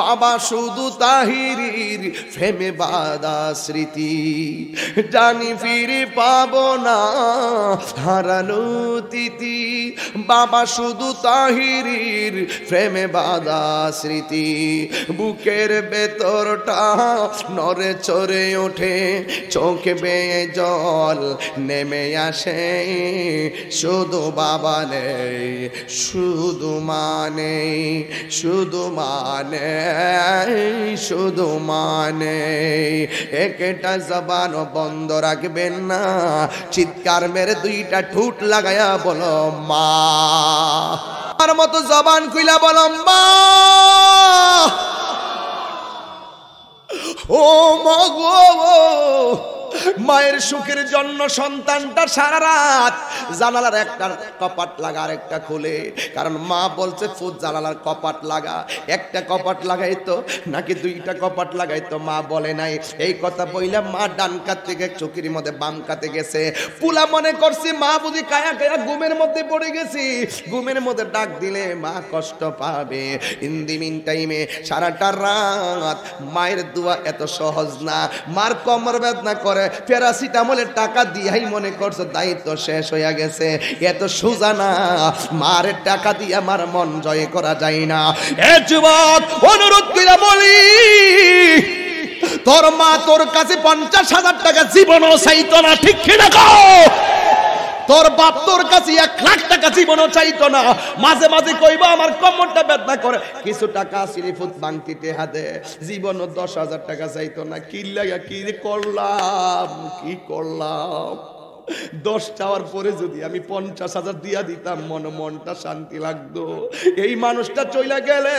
বাবা শুধু তাহিরির ফেমে বাদা স্মৃতি জানি ফিরে পাব না হারানো তিথি বাবা শুধু তাহিরির প্রেমে বাদা স্মৃতি বুকের ভেতরটা ফোটা নরে চরে ওঠে চোখে বেয়ে জল নেমে আসে শুধু বাবা নেই শুধু মানে শুধু মানে শুধু মানে একটা জবান বন্ধ রাখবেন না চিৎকার মেরে দুইটা ঠুট লাগায়া বলো মা আমার মতো জবান খুইলা বলো মা Oh, my God. মায়ের সুখের জন্য সন্তানটা সারা রাত জানালার একটা কপাট লাগা আর একটা খুলে কারণ মা বলছে ফুট জানালার কপাট লাগা একটা কপাট লাগাই তো নাকি দুইটা কপাট লাগাই তো মা বলে নাই এই কথা বইলে মা ডান কাত থেকে চোখের মধ্যে বাম কাতে গেছে পুলা মনে করছি মা বুঝি কায়া কায়া ঘুমের মধ্যে পড়ে গেছি ঘুমের মধ্যে ডাক দিলে মা কষ্ট পাবে মিন টাইমে সারাটা রাত মায়ের দোয়া এত সহজ না মার কমর বেদনা করে করে প্যারাসিটামলের টাকা দিয়াই মনে করছো দায়িত্ব শেষ হইয়া গেছে এত সোজা না মার টাকা দিয়ে আমার মন জয় করা যায় না এ যুবক অনুরোধ করে বলি তোর মা তোর কাছে পঞ্চাশ হাজার টাকা জীবনও চাইতো না ঠিক কিনা তোর বাপ তোর কাছে এক লাখ টাকা জীবনও চাইতো না মাঝে মাঝে কইবো আমার কমরটা ব্যথা করে কিছু টাকা শ্রীফুত বাংতিতে হাতে জীবনও দশ হাজার টাকা চাইতো না কি লাগা কি করলাম কি করলাম দশ চাওয়ার পরে যদি আমি পঞ্চাশ হাজার দিয়া দিতাম মন মনটা শান্তি লাগতো এই মানুষটা চলে গেলে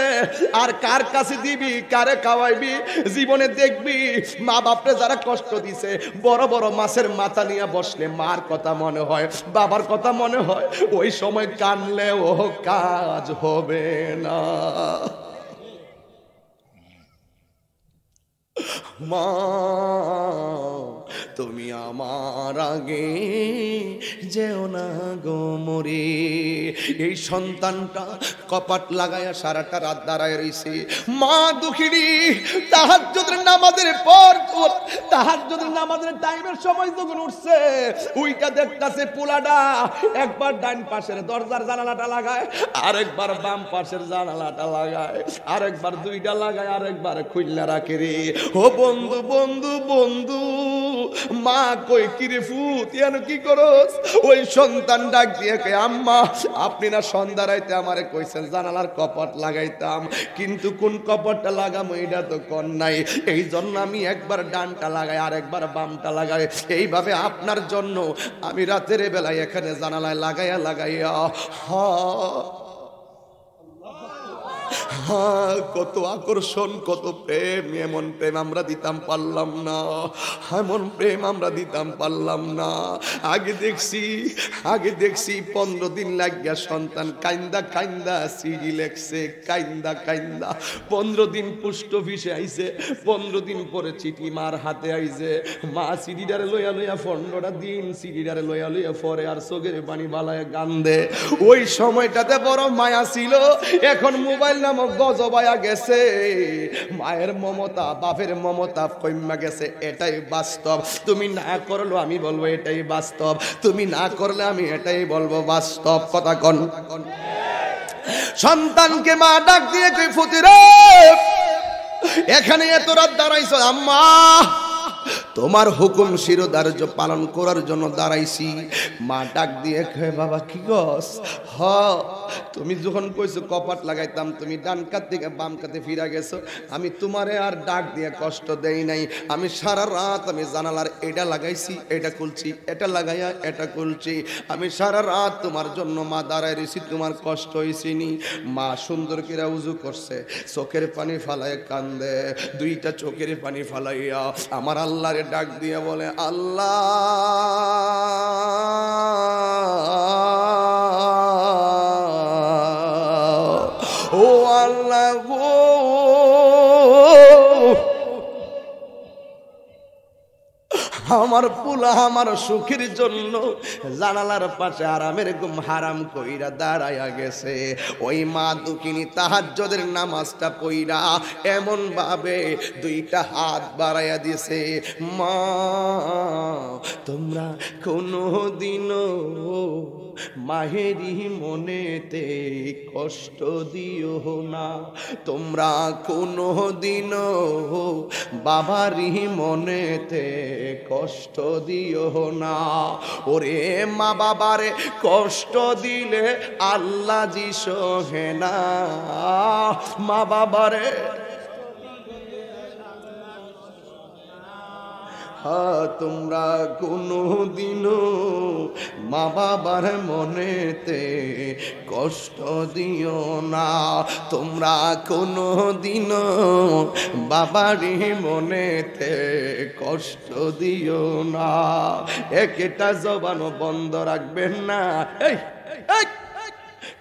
আর কার কাছে দিবি কারে খাওয়াইবি জীবনে দেখবি মা বাপরে যারা কষ্ট দিছে বড় বড় মাছের মাথা নিয়ে বসলে মার কথা মনে হয় বাবার কথা মনে হয় ওই সময় কানলে ও কাজ হবে না মা তুমি আমার আগে যেও না গো মরে এই সন্তানটা কপাট লাগায় সারাটা রাত দাঁড়ায় রয়েছে মা দুঃখিনী তাহার যদি নামাদের পর তাহার যদি নামাদের টাইমের সময় যখন উঠছে উইটা দেখতেছে পোলাটা একবার ডান পাশের দরজার জানালাটা লাগায় আরেকবার বাম পাশের জানালাটা লাগায় আরেকবার দুইটা লাগায় আরেকবার খুলনা রাখে রে ও বন্ধু বন্ধু বন্ধু মা কই কিরে ফুত ইয়ান কি করস ওই সন্তান ডাক দিয়ে আম্মা আপনি না সন্ধ্যা আমারে কইছেন জানালার কপট লাগাইতাম কিন্তু কোন কপটটা লাগাম এটা তো কন নাই এই জন্য আমি একবার ডানটা লাগাই আর একবার বামটা লাগাই এইভাবে আপনার জন্য আমি রাতের বেলায় এখানে জানালায় লাগাইয়া লাগাইয়া হ হ্যাঁ কত আকর্ষণ কত প্রেম এমন প্রেম আমরা দিতাম পারলাম না এমন প্রেম আমরা দিতাম পারলাম না আগে দেখছি আগে দেখছি পনেরো দিন লাগিয়া সন্তান কাইন্দা কাইন্দা সিজি লেখছে কাইন্দা কাইন্দা পনেরো দিন পুষ্ট অফিসে আইছে পনেরো দিন পরে চিঠি মার হাতে আইছে মা সিডিডারে লইয়া লইয়া ফন্ডটা দিন সিডিডারে লইয়া লইয়া পরে আর চোখের পানি বালায় গান দে ওই সময়টাতে বড় মায়া ছিল এখন মোবাইল গজবায়া গেছে মায়ের মমতা বাপের মমতা কইমা গেছে এটাই বাস্তব তুমি না করলো আমি বলবো এটাই বাস্তব তুমি না করলে আমি এটাই বলবো বাস্তব কথা কন সন্তানকে মা ডাক দিয়ে তুই ফুতিরে এখানে এত রাত দাঁড়াইছ আম্মা তোমার হুকুম শিরোধার্য পালন করার জন্য দাঁড়াইছি মা ডাক দিয়ে খে বাবা কি গস হ তুমি যখন কইছো কপাট লাগাইতাম তুমি ডান কাত থেকে বাম কাতে ফিরে গেছো আমি তোমারে আর ডাক দিয়ে কষ্ট দেই নাই আমি সারা রাত আমি জানালার এটা লাগাইছি এটা খুলছি এটা লাগাইয়া এটা খুলছি আমি সারা রাত তোমার জন্য মা দাঁড়াই রেছি তোমার কষ্ট হয়েছিনি মা সুন্দর কিরা উজু করছে চোখের পানি ফালায় কান্দে দুইটা চোখের পানি ফালাইয়া আমার আল্লাহ আল্লাহরে ডাক দিয়ে বলে আল্লাহ ও আল্লাহ গো আমার পুলা আমার সুখের জন্য জানালার পাশে আরামের গুম হারাম কইরা দাঁড়াইয়া গেছে ওই মা দুকিনি তাহাজ্যদের নামাজটা কইরা এমন ভাবে দুইটা হাত বাড়াইয়া দিছে মা তোমরা কোনো দিনও মাহেরি মনেতে কষ্ট দিও না তোমরা কোনো দিন বাবারি মনেতে কষ্ট দিও না ওরে মা বাবারে কষ্ট দিলে আল্লাহ জি সহে না মা বাবারে হা তোমরা কোনো দিনও মা বাবার মনেতে কষ্ট দিও না তোমরা কোনো দিনও বাবারই মনেতে কষ্ট দিও না একটা জবান বন্ধ রাখবেন না এই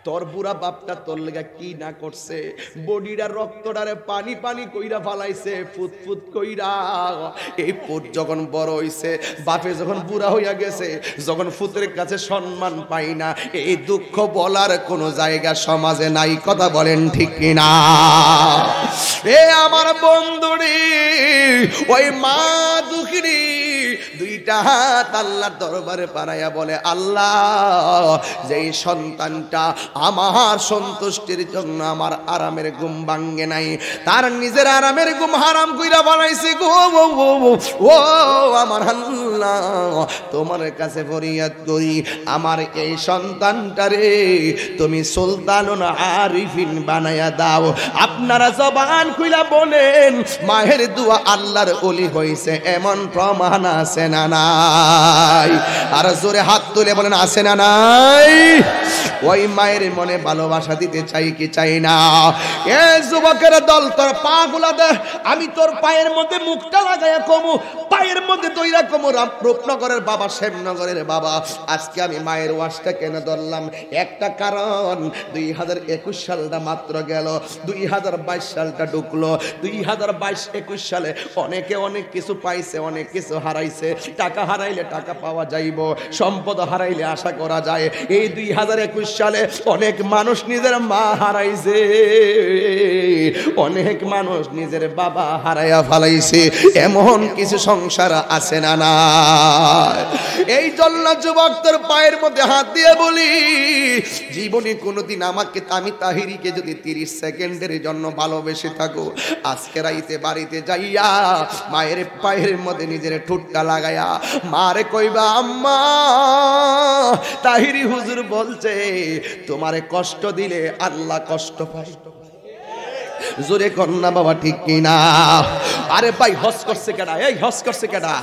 তোর বুড়া বাপটা তোর লেগা কি না করছে রক্ত ডারে পানি পানি কইরা ফালাইছে ফুতফুত কইরা এই পুত যখন বড় হইছে বাপে যখন বুড়া হইয়া গেছে যখন ফুতের কাছে সম্মান পাই না এই দুঃখ বলার কোনো জায়গা সমাজে নাই কথা বলেন ঠিক কিনা এ আমার বন্ধুরি ওই মা দুঃখিনী দুইটা হাত আল্লাহর দরবারে পারাইয়া বলে আল্লাহ যেই সন্তানটা আমার সন্তুষ্টির জন্য আমার আরামের ঘুম ভাঙ্গে নাই তার নিজের আরামের ঘুম হারাম কইরা বানাইছে গো ও আমার আল্লাহ তোমার কাছে ফরিয়াদ করি আমার এই সন্তানটারে তুমি সুলতানুল আরিফিন বানায়া দাও আপনারা জবান খুইলা বলেন মাহের দুয়া আল্লাহর অলি হয়েছে এমন প্রমাণ আছে না নাই আর জোরে হাত তুলে বলেন আছে না নাই ওই মায়ের মায়ের মনে ভালোবাসা দিতে চাই কি চাই না এ যুবকের দল তোর পা গুলা দে আমি তোর পায়ের মধ্যে মুখটা লাগাইয়া কমু পায়ের মধ্যে দইরা কমু রূপনগরের বাবা শ্যামনগরের বাবা আজকে আমি মায়ের ওয়াশটা কেন ধরলাম একটা কারণ দুই হাজার একুশ সালটা মাত্র গেল দুই হাজার বাইশ সালটা ঢুকলো দুই হাজার বাইশ একুশ সালে অনেকে অনেক কিছু পাইছে অনেক কিছু হারাইছে টাকা হারাইলে টাকা পাওয়া যাইব সম্পদ হারাইলে আশা করা যায় এই দুই হাজার একুশ সালে অনেক মানুষ নিজের মা হারাইছে অনেক মানুষ নিজের বাবা হারাইয়া ফালাইছে এমন কিছু সংসার আছে না না এই জন্য যুবক তোর পায়ের মধ্যে হাত দিয়ে বলি জীবনে কোনোদিন আমাকে আমি তাহিরিকে যদি তিরিশ সেকেন্ডের জন্য ভালোবেসে থাকো আজকে রাইতে বাড়িতে যাইয়া মায়ের পায়ের মধ্যে নিজের ঠুটটা লাগাইয়া মারে কইবা আম্মা তাহিরি হুজুর বলছে তো তোমারে কষ্ট দিলে আল্লাহ কষ্ট পায় জোরে কন্যা বাবা ঠিক কিনা আরে ভাই হস করছে কেডা এই হস করছে কেডা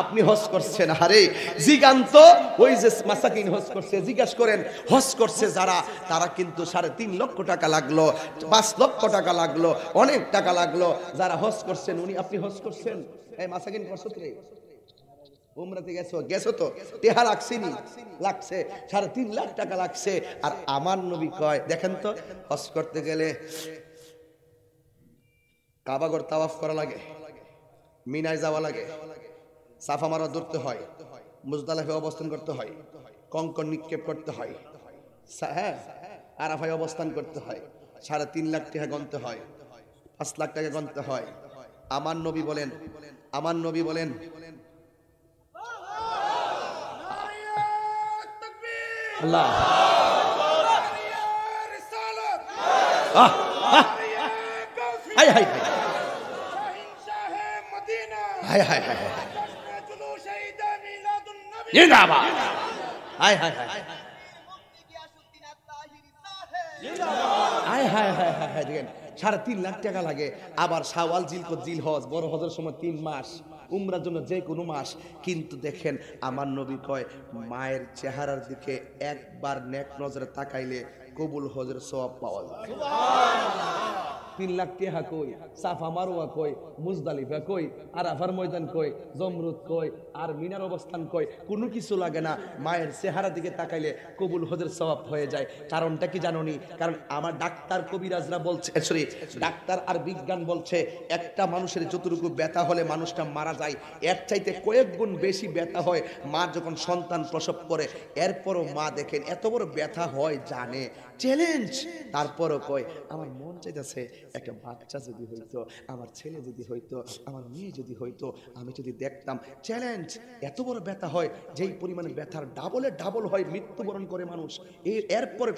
আপনি হস করছেন আরে জিগান্ত ওই যে মাসাকিন হস করছে জিজ্ঞাসা করেন হস করছে যারা তারা কিন্তু সাড়ে তিন লক্ষ টাকা লাগলো পাঁচ লক্ষ টাকা লাগলো অনেক টাকা লাগলো যারা হস করছেন উনি আপনি হস করছেন এই মাসাকিন করছো ওমরাতে গেছো গেছো তো টেহা লাগছিনি লাগছে সাড়ে তিন লাখ টাকা লাগছে আর আমার নবী কয় দেখেন তো হস করতে গেলে কাবাগর তাওয়াফ করা লাগে মিনায় যাওয়া লাগে সাফা মারা ধরতে হয় মুজদালাফে অবস্থান করতে হয় কঙ্কন নিক্ষেপ করতে হয় হ্যাঁ আরাফাই অবস্থান করতে হয় সাড়ে তিন লাখ টাকা গণতে হয় পাঁচ লাখ টাকা গণতে হয় আমার নবী বলেন আমার নবী বলেন আল্লাহ হাই সাড়ে তিন লাখ টাকা লাগে আবার সাওয়াল জিল জিল হজ বড় হজের সময় তিন মাস উমরার জন্য যে কোনো মাস কিন্তু দেখেন আমার নবী কয় মায়ের চেহারার দিকে একবার নেক নজরে তাকাইলে কবুল হজের সব পাওয়া যায় তিন লাখ টেহা কই সাফা মারোয়া কই মুজদালিফা কই আরাফার ময়দান কই জমরুদ কই আর মিনার অবস্থান কই কোনো কিছু লাগে না মায়ের চেহারা দিকে তাকাইলে কবুল হজের স্বভাব হয়ে যায় কারণটা কি জানি কারণ আমার ডাক্তার কবিরাজরা বলছে সরি ডাক্তার আর বিজ্ঞান বলছে একটা মানুষের যতটুকু ব্যথা হলে মানুষটা মারা যায় এর চাইতে কয়েক গুণ বেশি ব্যথা হয় মা যখন সন্তান প্রসব করে এরপরও মা দেখেন এত বড় ব্যথা হয় জানে চ্যালেঞ্জ তারপরও কয় আমার মন চাইতেছে একটা বাচ্চা যদি হইতো আমার ছেলে যদি হইতো আমার মেয়ে যদি হইতো আমি যদি দেখতাম চ্যালেঞ্জ এত বড় ব্যথা হয় যেই পরিমাণে ব্যথার ডাবলে ডাবল হয় মৃত্যুবরণ করে মানুষ এই এরপরে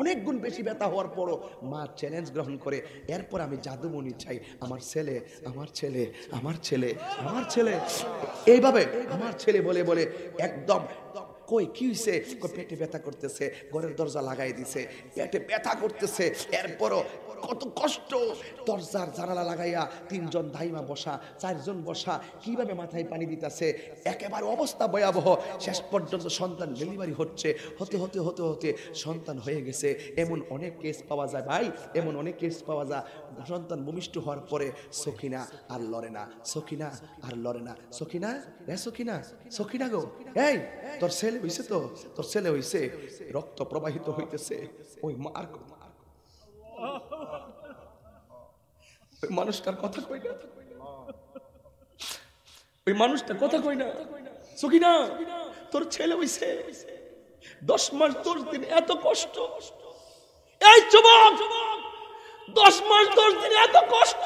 অনেক গুণ বেশি ব্যথা হওয়ার পরও মা চ্যালেঞ্জ গ্রহণ করে এরপর আমি জাদুমণি চাই আমার ছেলে আমার ছেলে আমার ছেলে আমার ছেলে এইভাবে আমার ছেলে বলে বলে একদম কই কি হয়েছে পেটে ব্যথা করতেছে ঘরের দরজা লাগাই দিছে পেটে ব্যথা করতেছে এরপরও কত কষ্ট দরজার জানালা লাগাইয়া তিনজন দাইমা বসা চারজন বসা কিভাবে মাথায় পানি দিতেছে একেবারে অবস্থা ভয়াবহ শেষ পর্যন্ত সন্তান ডেলিভারি হচ্ছে হতে হতে হতে হতে সন্তান হয়ে গেছে এমন অনেক কেস পাওয়া যায় ভাই এমন অনেক কেস পাওয়া যায় সন্তান ভূমিষ্ঠ হওয়ার পরে সখিনা আর লড়ে না সখিনা আর লড়ে না সখিনা হ্যাঁ সখিনা সখিনা গো এই তোর ছেলে হইছে তো তোর ছেলে হইছে রক্ত প্রবাহিত হইতেছে ওই মার মানুষটার কথা কই না ওই মানুষটার কথা কই না সখিনা তোর ছেলে হইছে দশ মাস দশ দিন এত কষ্ট এই যুবক যুবক দশ মাস দশ দিনে এত কষ্ট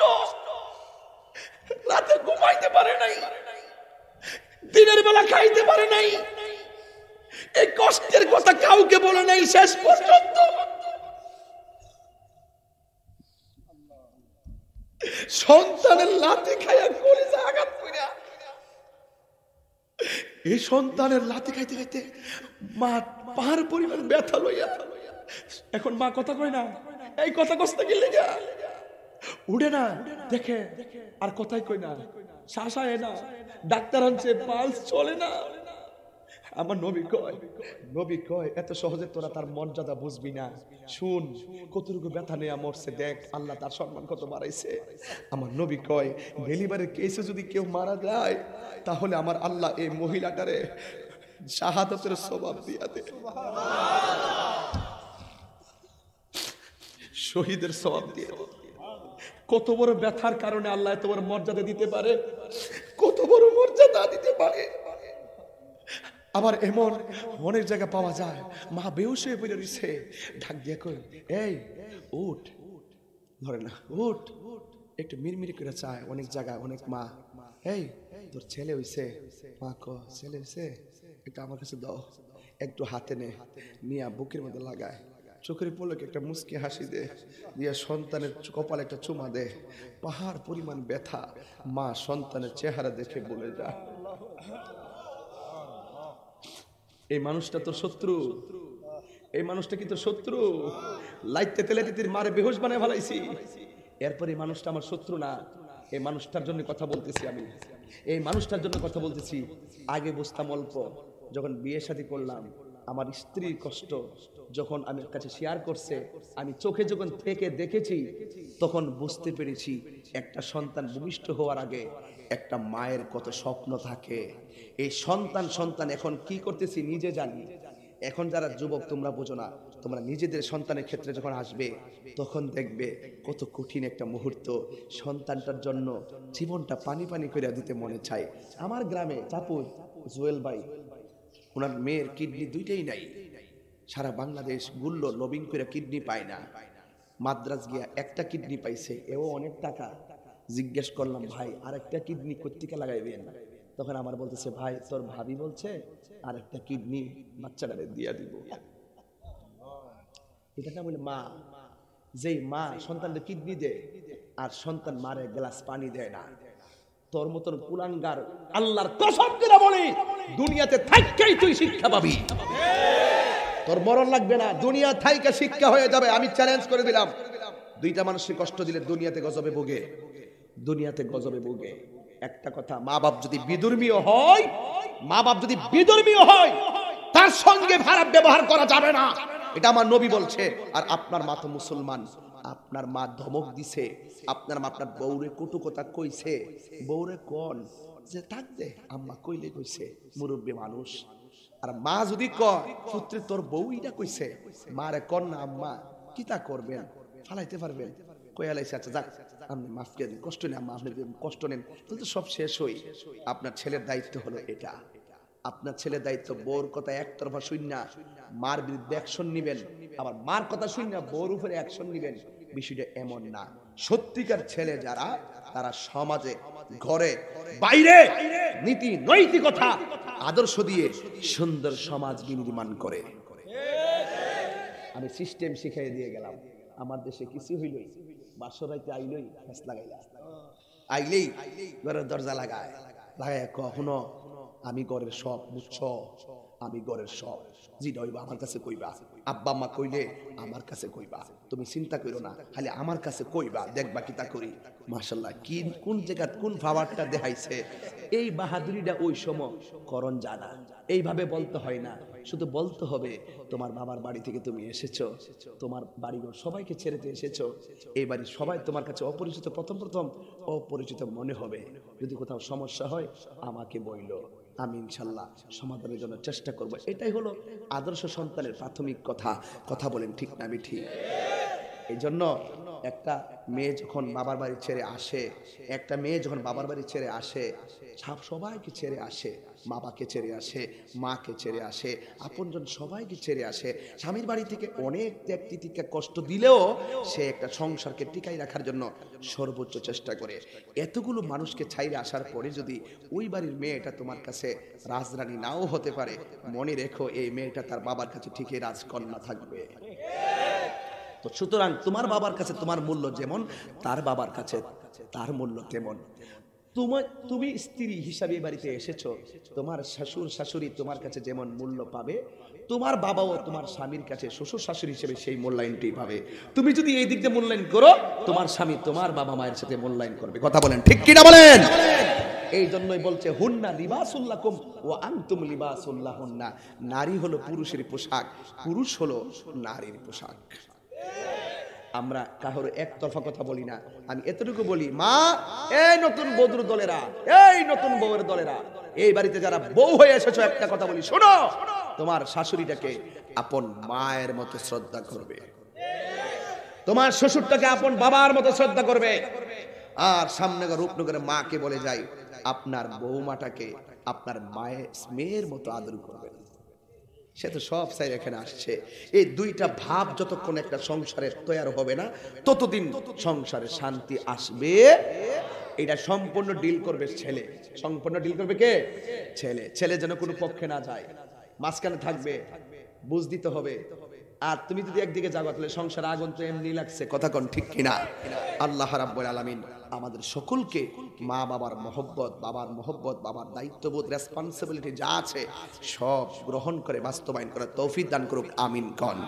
রাতে ঘুমাইতে পারে নাই দিনের বেলা খাইতে পারে নাই এই কষ্টের কথা কাউকে বলে নাই শেষ পর্যন্ত সন্তানের লাতি খাইয়া কলিজা আঘাত করিয়া এই সন্তানের লাতি খাইতে খাইতে মা পাহাড় পরিমাণ ব্যথা লইয়া এখন মা কথা কয় না এই কথা কষ্ট কি লেগা উড়ে না দেখে আর কথাই কই না শাসায় না ডাক্তার আনছে পালস চলে না আমার নবী কয় নবী কয় এত সহজে তোরা তার মর্যাদা বুঝবি না শুন কতটুকু ব্যথা নেয়া মরছে দেখ আল্লাহ তার সম্মান কত বাড়াইছে আমার নবী কয় ডেলিভারি কেসে যদি কেউ মারা যায় তাহলে আমার আল্লাহ এই মহিলাটারে শাহাদতের স্বভাব দিয়া দেয় শহীদের সবাব দিয়ে কত বড় ব্যথার কারণে আল্লাহ এত বড় মর্যাদা দিতে পারে কত বড় মর্যাদা দিতে পারে আবার এমন অনেক জায়গা পাওয়া যায় মা বেউসে হয়ে পড়ে রয়েছে ঢাক দিয়ে কই এই উঠ ধরে না উঠ একটু মিরমিরি করে চায় অনেক জায়গা অনেক মা এই তোর ছেলে হইছে মা ক ছেলে হইছে একটু আমার কাছে দাও একটু হাতে নে নিয়ে বুকের মধ্যে লাগায় চোখের পলকে একটা মুসকি হাসি দে দিয়া সন্তানের কপালে একটা চুমা দে পাহাড় পরিমাণ ব্যথা মা সন্তানের চেহারা দেখে বলে যা এই মানুষটা তো শত্রু এই মানুষটা কিন্তু শত্রু লাইতে তেলে তিতির মারে বেহোস বানায় ভালাইছি এরপরে মানুষটা আমার শত্রু না এই মানুষটার জন্য কথা বলতেছি আমি এই মানুষটার জন্য কথা বলতেছি আগে বুঝতাম অল্প যখন বিয়ে শাদী করলাম আমার স্ত্রীর কষ্ট যখন আমার কাছে শেয়ার করছে আমি চোখে যখন থেকে দেখেছি তখন বুঝতে পেরেছি একটা সন্তান ভূমিষ্ঠ হওয়ার আগে একটা মায়ের কত স্বপ্ন থাকে এই সন্তান সন্তান এখন কি করতেছি নিজে জানি এখন যারা যুবক তোমরা বোঝো না তোমরা নিজেদের সন্তানের ক্ষেত্রে যখন আসবে তখন দেখবে কত কঠিন একটা মুহূর্ত সন্তানটার জন্য জীবনটা পানি পানি করে দিতে মনে চায় আমার গ্রামে চাপুর জুয়েল ভাই ওনার মেয়ের কিডনি দুইটাই নাই সারা বাংলাদেশ গুল্লো লবিং করে কিডনি পায় না মাদ্রাজ গিয়া একটা কিডনি পাইছে এও অনেক টাকা জিজ্ঞেস করলাম ভাই আর একটা কিডনি কোথেকে লাগাইবেন তখন আমার বলতেছে ভাই তোর ভাবি বলছে আর একটা কিডনি বাচ্চাটারে দিয়া দিব এটা না বলে মা যেই মা সন্তানদের কিডনি দেয় আর সন্তান মারে গ্লাস পানি দেয় না তোর মতন পুলাঙ্গার আল্লাহর কসম করে বলি দুনিয়াতে থাকতেই তুই শিক্ষা পাবি তোর মরণ লাগবে না দুনিয়া থাইকে শিক্ষা হয়ে যাবে আমি চ্যালেঞ্জ করে দিলাম দুইটা মানুষকে কষ্ট দিলে দুনিয়াতে গজবে ভোগে দুনিয়াতে গজবে ভোগে একটা কথা মা বাপ যদি বিদুর্মীয় হয় মা বাপ যদি বিদুর্মীয় হয় তার সঙ্গে খারাপ ব্যবহার করা যাবে না এটা আমার নবী বলছে আর আপনার মা তো মুসলমান আপনার মা ধমক দিছে আপনার মা আপনার বৌরে কটু কথা কইছে বৌরে কোন যে তাক দে আম্মা কইলে কইছে মুরব্বী মানুষ আর মা যদি কয় পুত্রে তোর বউ এটা কইছে মারে কর না আম্মা কি তা করবেন ফালাইতে পারবেন কয়ালাইছে আচ্ছা যাক আপনি মাফ করে দিন কষ্ট নেন আম্মা আপনি কষ্ট নেন তো সব শেষ হই আপনার ছেলের দায়িত্ব হলো এটা আপনার ছেলে দায়িত্ব বউর কথা একতরফা শূন্য মার বিরুদ্ধে অ্যাকশন নিবেন আবার মার কথা শূন্য বউর উপরে অ্যাকশন নিবেন বিষয়টা এমন না সত্যিকার ছেলে যারা তারা সমাজে ঘরে বাইরে নীতি নৈতিকতা আদর্শ দিয়ে সুন্দর সমাজ নির্মাণ করে আমি সিস্টেম শিখাই দিয়ে গেলাম আমার দেশে কিছু হইল বাসরাইতে আইলই ফ্যাস লাগাইলা আইলেই ঘরের দরজা লাগায় লাগায় কখনো আমি ঘরের সব বুঝছ আমি গড়ের সব জি নইবা আমার কাছে কইবা আব্বা মা কইলে আমার কাছে কইবা তুমি চিন্তা করো না খালি আমার কাছে কইবা দেখবা কি তা করি মাসাল্লাহ কি কোন জায়গা কোন ফাওয়ারটা দেখাইছে এই বাহাদুরিটা ওই সময় করণ জানা এইভাবে বলতে হয় না শুধু বলতে হবে তোমার বাবার বাড়ি থেকে তুমি এসেছো তোমার বাড়িঘর সবাইকে ছেড়েতে এসেছো এই বাড়ি সবাই তোমার কাছে অপরিচিত প্রথম প্রথম অপরিচিত মনে হবে যদি কোথাও সমস্যা হয় আমাকে বইল আমি ইনশাল্লাহ সমাধানের জন্য চেষ্টা করব এটাই হলো আদর্শ সন্তানের প্রাথমিক কথা কথা বলেন ঠিক না আমি ঠিক এই জন্য একটা মেয়ে যখন বাবার বাড়ি ছেড়ে আসে একটা মেয়ে যখন বাবার বাড়ি ছেড়ে আসে সব সবাইকে ছেড়ে আসে বাবাকে ছেড়ে আসে মাকে ছেড়ে আসে আপনজন সবাইকে ছেড়ে আসে স্বামীর বাড়ি থেকে অনেক ত্যাগ তিতিকা কষ্ট দিলেও সে একটা সংসারকে টিকাই রাখার জন্য সর্বোচ্চ চেষ্টা করে এতগুলো মানুষকে ছাইরে আসার পরে যদি ওই বাড়ির মেয়েটা তোমার কাছে রাজরানী নাও হতে পারে মনে রেখো এই মেয়েটা তার বাবার কাছে ঠিকই রাজকন্যা থাকবে তো সুতরাং তোমার বাবার কাছে তোমার মূল্য যেমন তার বাবার কাছে তার মূল্য তেমন তোমার তুমি স্ত্রী হিসাবে বাড়িতে এসেছো তোমার শাশুর শাশুড়ি তোমার কাছে যেমন মূল্য পাবে তোমার বাবাও তোমার স্বামীর কাছে শ্বশুর শাশুড়ি হিসেবে সেই মূল্যায়নটি পাবে তুমি যদি এই দিক দিয়ে মূল্যায়ন করো তোমার স্বামী তোমার বাবা মায়ের সাথে মূল্যায়ন করবে কথা বলেন ঠিক কিনা বলেন এই জন্যই বলছে হুন্না লিবাসুল্লাকুম ও আন্তুম লিবাসুল্লাহ নারী হলো পুরুষের পোশাক পুরুষ হলো নারীর পোশাক আমরা কাহোর একতরফা কথা বলি না আমি এতটুকু বলি মা এই নতুন বদুর দলেরা এই নতুন বউয়ের দলেরা এই বাড়িতে যারা বউ হয়ে এসেছো একটা কথা বলি শোনো তোমার শাশুড়িটাকে আপন মায়ের মতো শ্রদ্ধা করবে তোমার শ্বশুরটাকে আপন বাবার মতো শ্রদ্ধা করবে আর সামনে রূপনগরের মাকে বলে যাই আপনার বৌমাটাকে আপনার মায়ের মেয়ের মতো আদর করবেন সে তো সব সাইড এখানে আসছে এই দুইটা ভাব যতক্ষণ একটা সংসারে তৈয়ার হবে না ততদিন সংসারে শান্তি আসবে এটা সম্পূর্ণ ডিল করবে ছেলে সম্পূর্ণ ডিল করবে কে ছেলে ছেলে যেন কোনো পক্ষে না যায় মাঝখানে থাকবে বুঝ দিতে হবে আর তুমি যদি একদিকে যাগো তাহলে সংসার আগুন তো এমনি লাগছে কথা কোন ঠিক কিনা আল্লাহ রাব্বুল আলামিন আমাদের সকলকে মা বাবার মহব্বত বাবার মহব্বত বাবার দায়িত্ববোধ রেসপন্সিবিলিটি যা আছে সব গ্রহণ করে বাস্তবায়ন করার তৌফিক দান করুক আমিন কন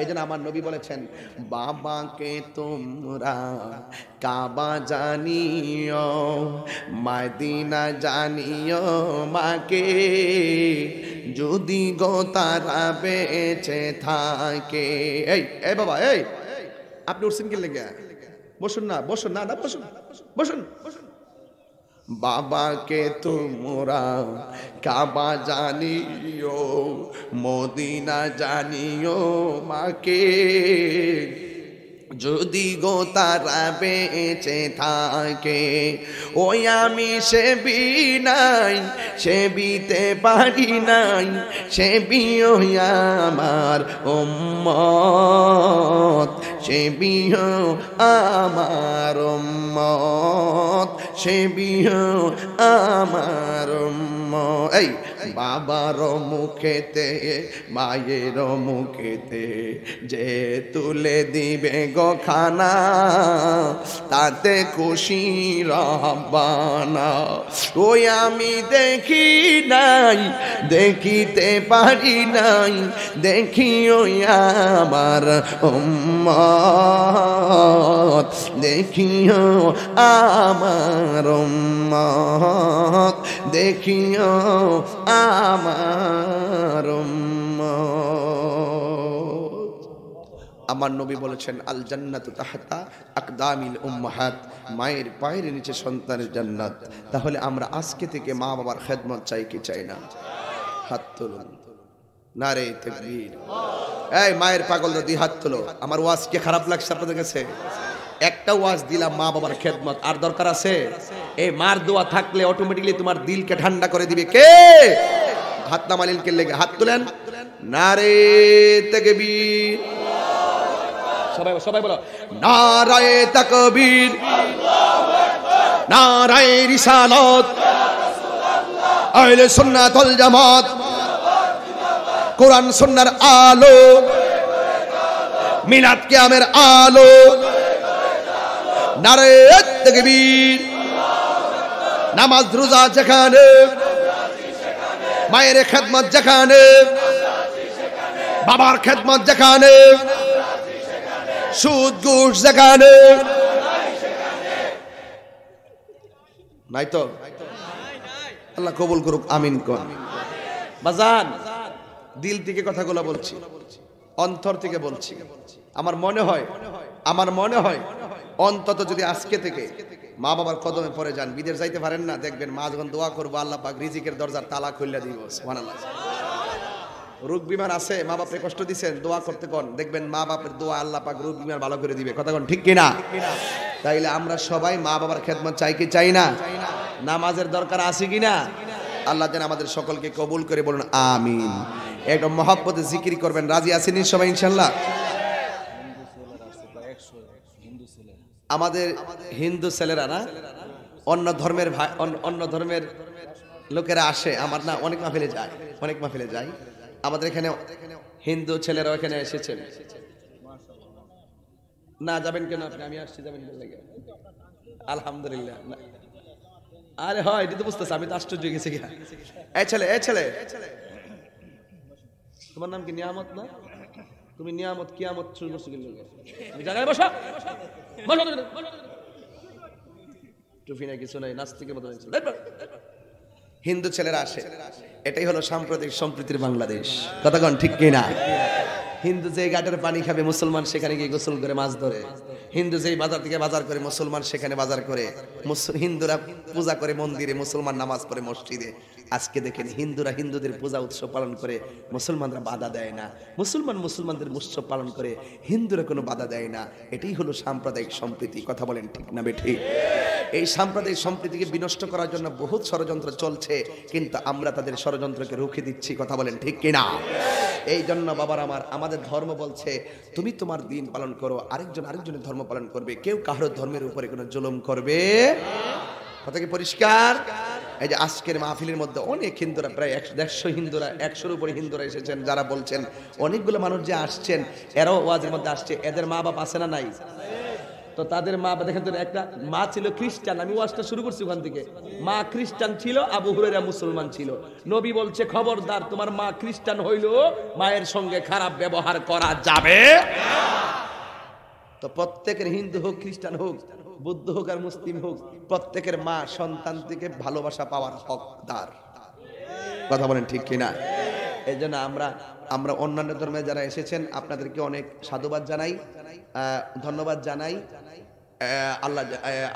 এই জন্য আমার নবী বলেছেন বাবাকে তোমরা কাবা জানিও মাদিনা জানিও মাকে যদি গো তারা বেঁচে থাকে এই এ বাবা এই আপনি উঠছেন কি লেগে বসুন না বসুন না না বসুন বসুন বসুন বাবাকে তোমরা কাবা জানিও মদিনা জানিও মাকে যদি গো তারা বেঁচে থাকে ও আমি সেবি নাই সেবিতে পারি নাই সেবি ও আমার ওম্মত সেবি আমার ওম্মত সেবি আমার ওম্মত এই বাবার মুখেতে মায়ের মুখেতে যে তুলে দিবে গখানা তাতে খুশি রহবানা ওই আমি দেখি নাই দেখিতে পারি নাই দেখি ওই আমার দেখিও আমার উম্মত দেখিও আমার আমার নবী বলেছেন আল জান্নাত তাহাতা আকদামিল উম্মাহাত মায়ের পায়ের নিচে সন্তানের জান্নাত তাহলে আমরা আজকে থেকে মা বাবার খেদমত চাই কি চাই না হাত তুলুন না রে তকবীর এই মায়ের পাগল দুই হাত তুলো আমার ওয়াজ কে খারাপ লাগছে আপনাদের কাছে একটা ওয়াজ দিলাম মা বাবার খেদমত আর দরকার আছে এই মার দোয়া থাকলে অটোমেটিকলি তোমার দিলকে ঠান্ডা করে দিবে কে হাত নামালিনকে লেগে হাত তুলেন নারে তাকবীর সবাই সবাই বলো নারায়ে তাকবীর নারায়ে রিসালত আহলে সুন্নাত ওয়াল জামাত কোরআন সুন্নার আলো মিলাদ কিয়ামের আলো নারে তাকবীর নামাজ রোজা যেখানে মায়ের খেদমত যেখানে বাবার খেদমত যেখানে সুদ ঘুষ যেখানে নাই তো আল্লাহ কবুল করুক আমিন কর বাজান দিল থেকে কথাগুলো বলছি অন্তর থেকে বলছি আমার মনে হয় আমার মনে হয় অন্তত যদি আজকে থেকে মা বাবার কদমে পরে যান বিদেশ যাইতে পারেন না দেখবেন মা যখন দোয়া করবো আল্লাহ পাক রিজিকের দরজার তালা খুললে দিব রোগ বিমার আছে মা বাপরে কষ্ট দিচ্ছেন দোয়া করতে কন দেখবেন মা বাপের দোয়া আল্লাহ পাক রোগ বিমার ভালো করে দিবে কথা কন ঠিক কিনা তাইলে আমরা সবাই মা বাবার খেদমত চাই কি চাই না নামাজের দরকার আছে কি না আল্লাহ যেন আমাদের সকলকে কবুল করে বলুন আমিন একটা মহাব্বতে জিকির করবেন রাজি আছেন সবাই ইনশাল্লাহ আমাদের হিন্দু ছেলেরা না অন্য ধর্মের ভাই অন্য ধর্মের লোকেরা আসে আমার না অনেক মাফিলে যায় অনেক মাফিলে যায় আমাদের এখানে হিন্দু ছেলেরা এখানে এসেছেন না যাবেন কেন আপনি আমি আসছি যাবেন আলহামদুলিল্লাহ আরে হয় এটা তো বুঝতেছি আমি তো আশ্চর্য গেছি গিয়া এ ছেলে এ ছেলে তোমার নাম কি নিয়ামত না তুমি নিয়ামত কিয়ামত শুরু করছো কিন্তু জায়গায় বসো হিন্দু ছেলেরা আসে এটাই হলো সাম্প্রতিক সম্প্রীতির বাংলাদেশ কথা ঠিক কি না হিন্দু যে গাটের পানি খাবে মুসলমান সেখানে গিয়ে গোসল করে মাছ ধরে হিন্দু যেই বাজার থেকে বাজার করে মুসলমান সেখানে বাজার করে হিন্দুরা পূজা করে মন্দিরে মুসলমান নামাজ পড়ে মসজিদে আজকে দেখেন হিন্দুরা হিন্দুদের পূজা উৎসব পালন করে মুসলমানরা বাধা দেয় না মুসলমান মুসলমানদের উৎসব পালন করে হিন্দুরা কোনো বাধা দেয় না এটাই হলো সাম্প্রদায়িক সম্প্রীতি কথা বলেন ঠিক না বেঠি এই সাম্প্রদায়িক সম্প্রীতিকে বিনষ্ট করার জন্য বহুত ষড়যন্ত্র চলছে কিন্তু আমরা তাদের ষড়যন্ত্রকে রুখে দিচ্ছি কথা বলেন ঠিক কিনা এই জন্য বাবার আমার আমাদের ধর্ম বলছে তুমি তোমার দিন পালন করো আরেকজন আরেকজনের ধর্ম পালন করবে কেউ কারোর ধর্মের উপরে কোনো জুলুম করবে কথা কি পরিষ্কার এই যে আজকের মাহফিলের মধ্যে অনেক হিন্দুরা প্রায় একশো দেড়শো হিন্দুরা একশোর উপরে হিন্দুরা এসেছেন যারা বলছেন অনেকগুলো মানুষ যে আসছেন এরাও ওয়াজের মধ্যে আসছে এদের মা বাপ আছে না নাই তো তাদের মা দেখেন তো একটা মা ছিল খ্রিস্টান আমি ওয়াজটা শুরু করছি ওখান থেকে মা খ্রিস্টান ছিল আবু হুরেরা মুসলমান ছিল নবী বলছে খবরদার তোমার মা খ্রিস্টান হইল মায়ের সঙ্গে খারাপ ব্যবহার করা যাবে তো প্রত্যেকের হিন্দু হোক খ্রিস্টান হোক বুদ্ধ হোক আর মুসলিম হোক প্রত্যেকের মা সন্তান থেকে ভালোবাসা পাওয়ার হকদার কথা বলেন ঠিক কিনা এই জন্য আমরা আমরা অন্যান্য ধর্মে যারা এসেছেন আপনাদেরকে অনেক সাধুবাদ জানাই ধন্যবাদ জানাই আল্লাহ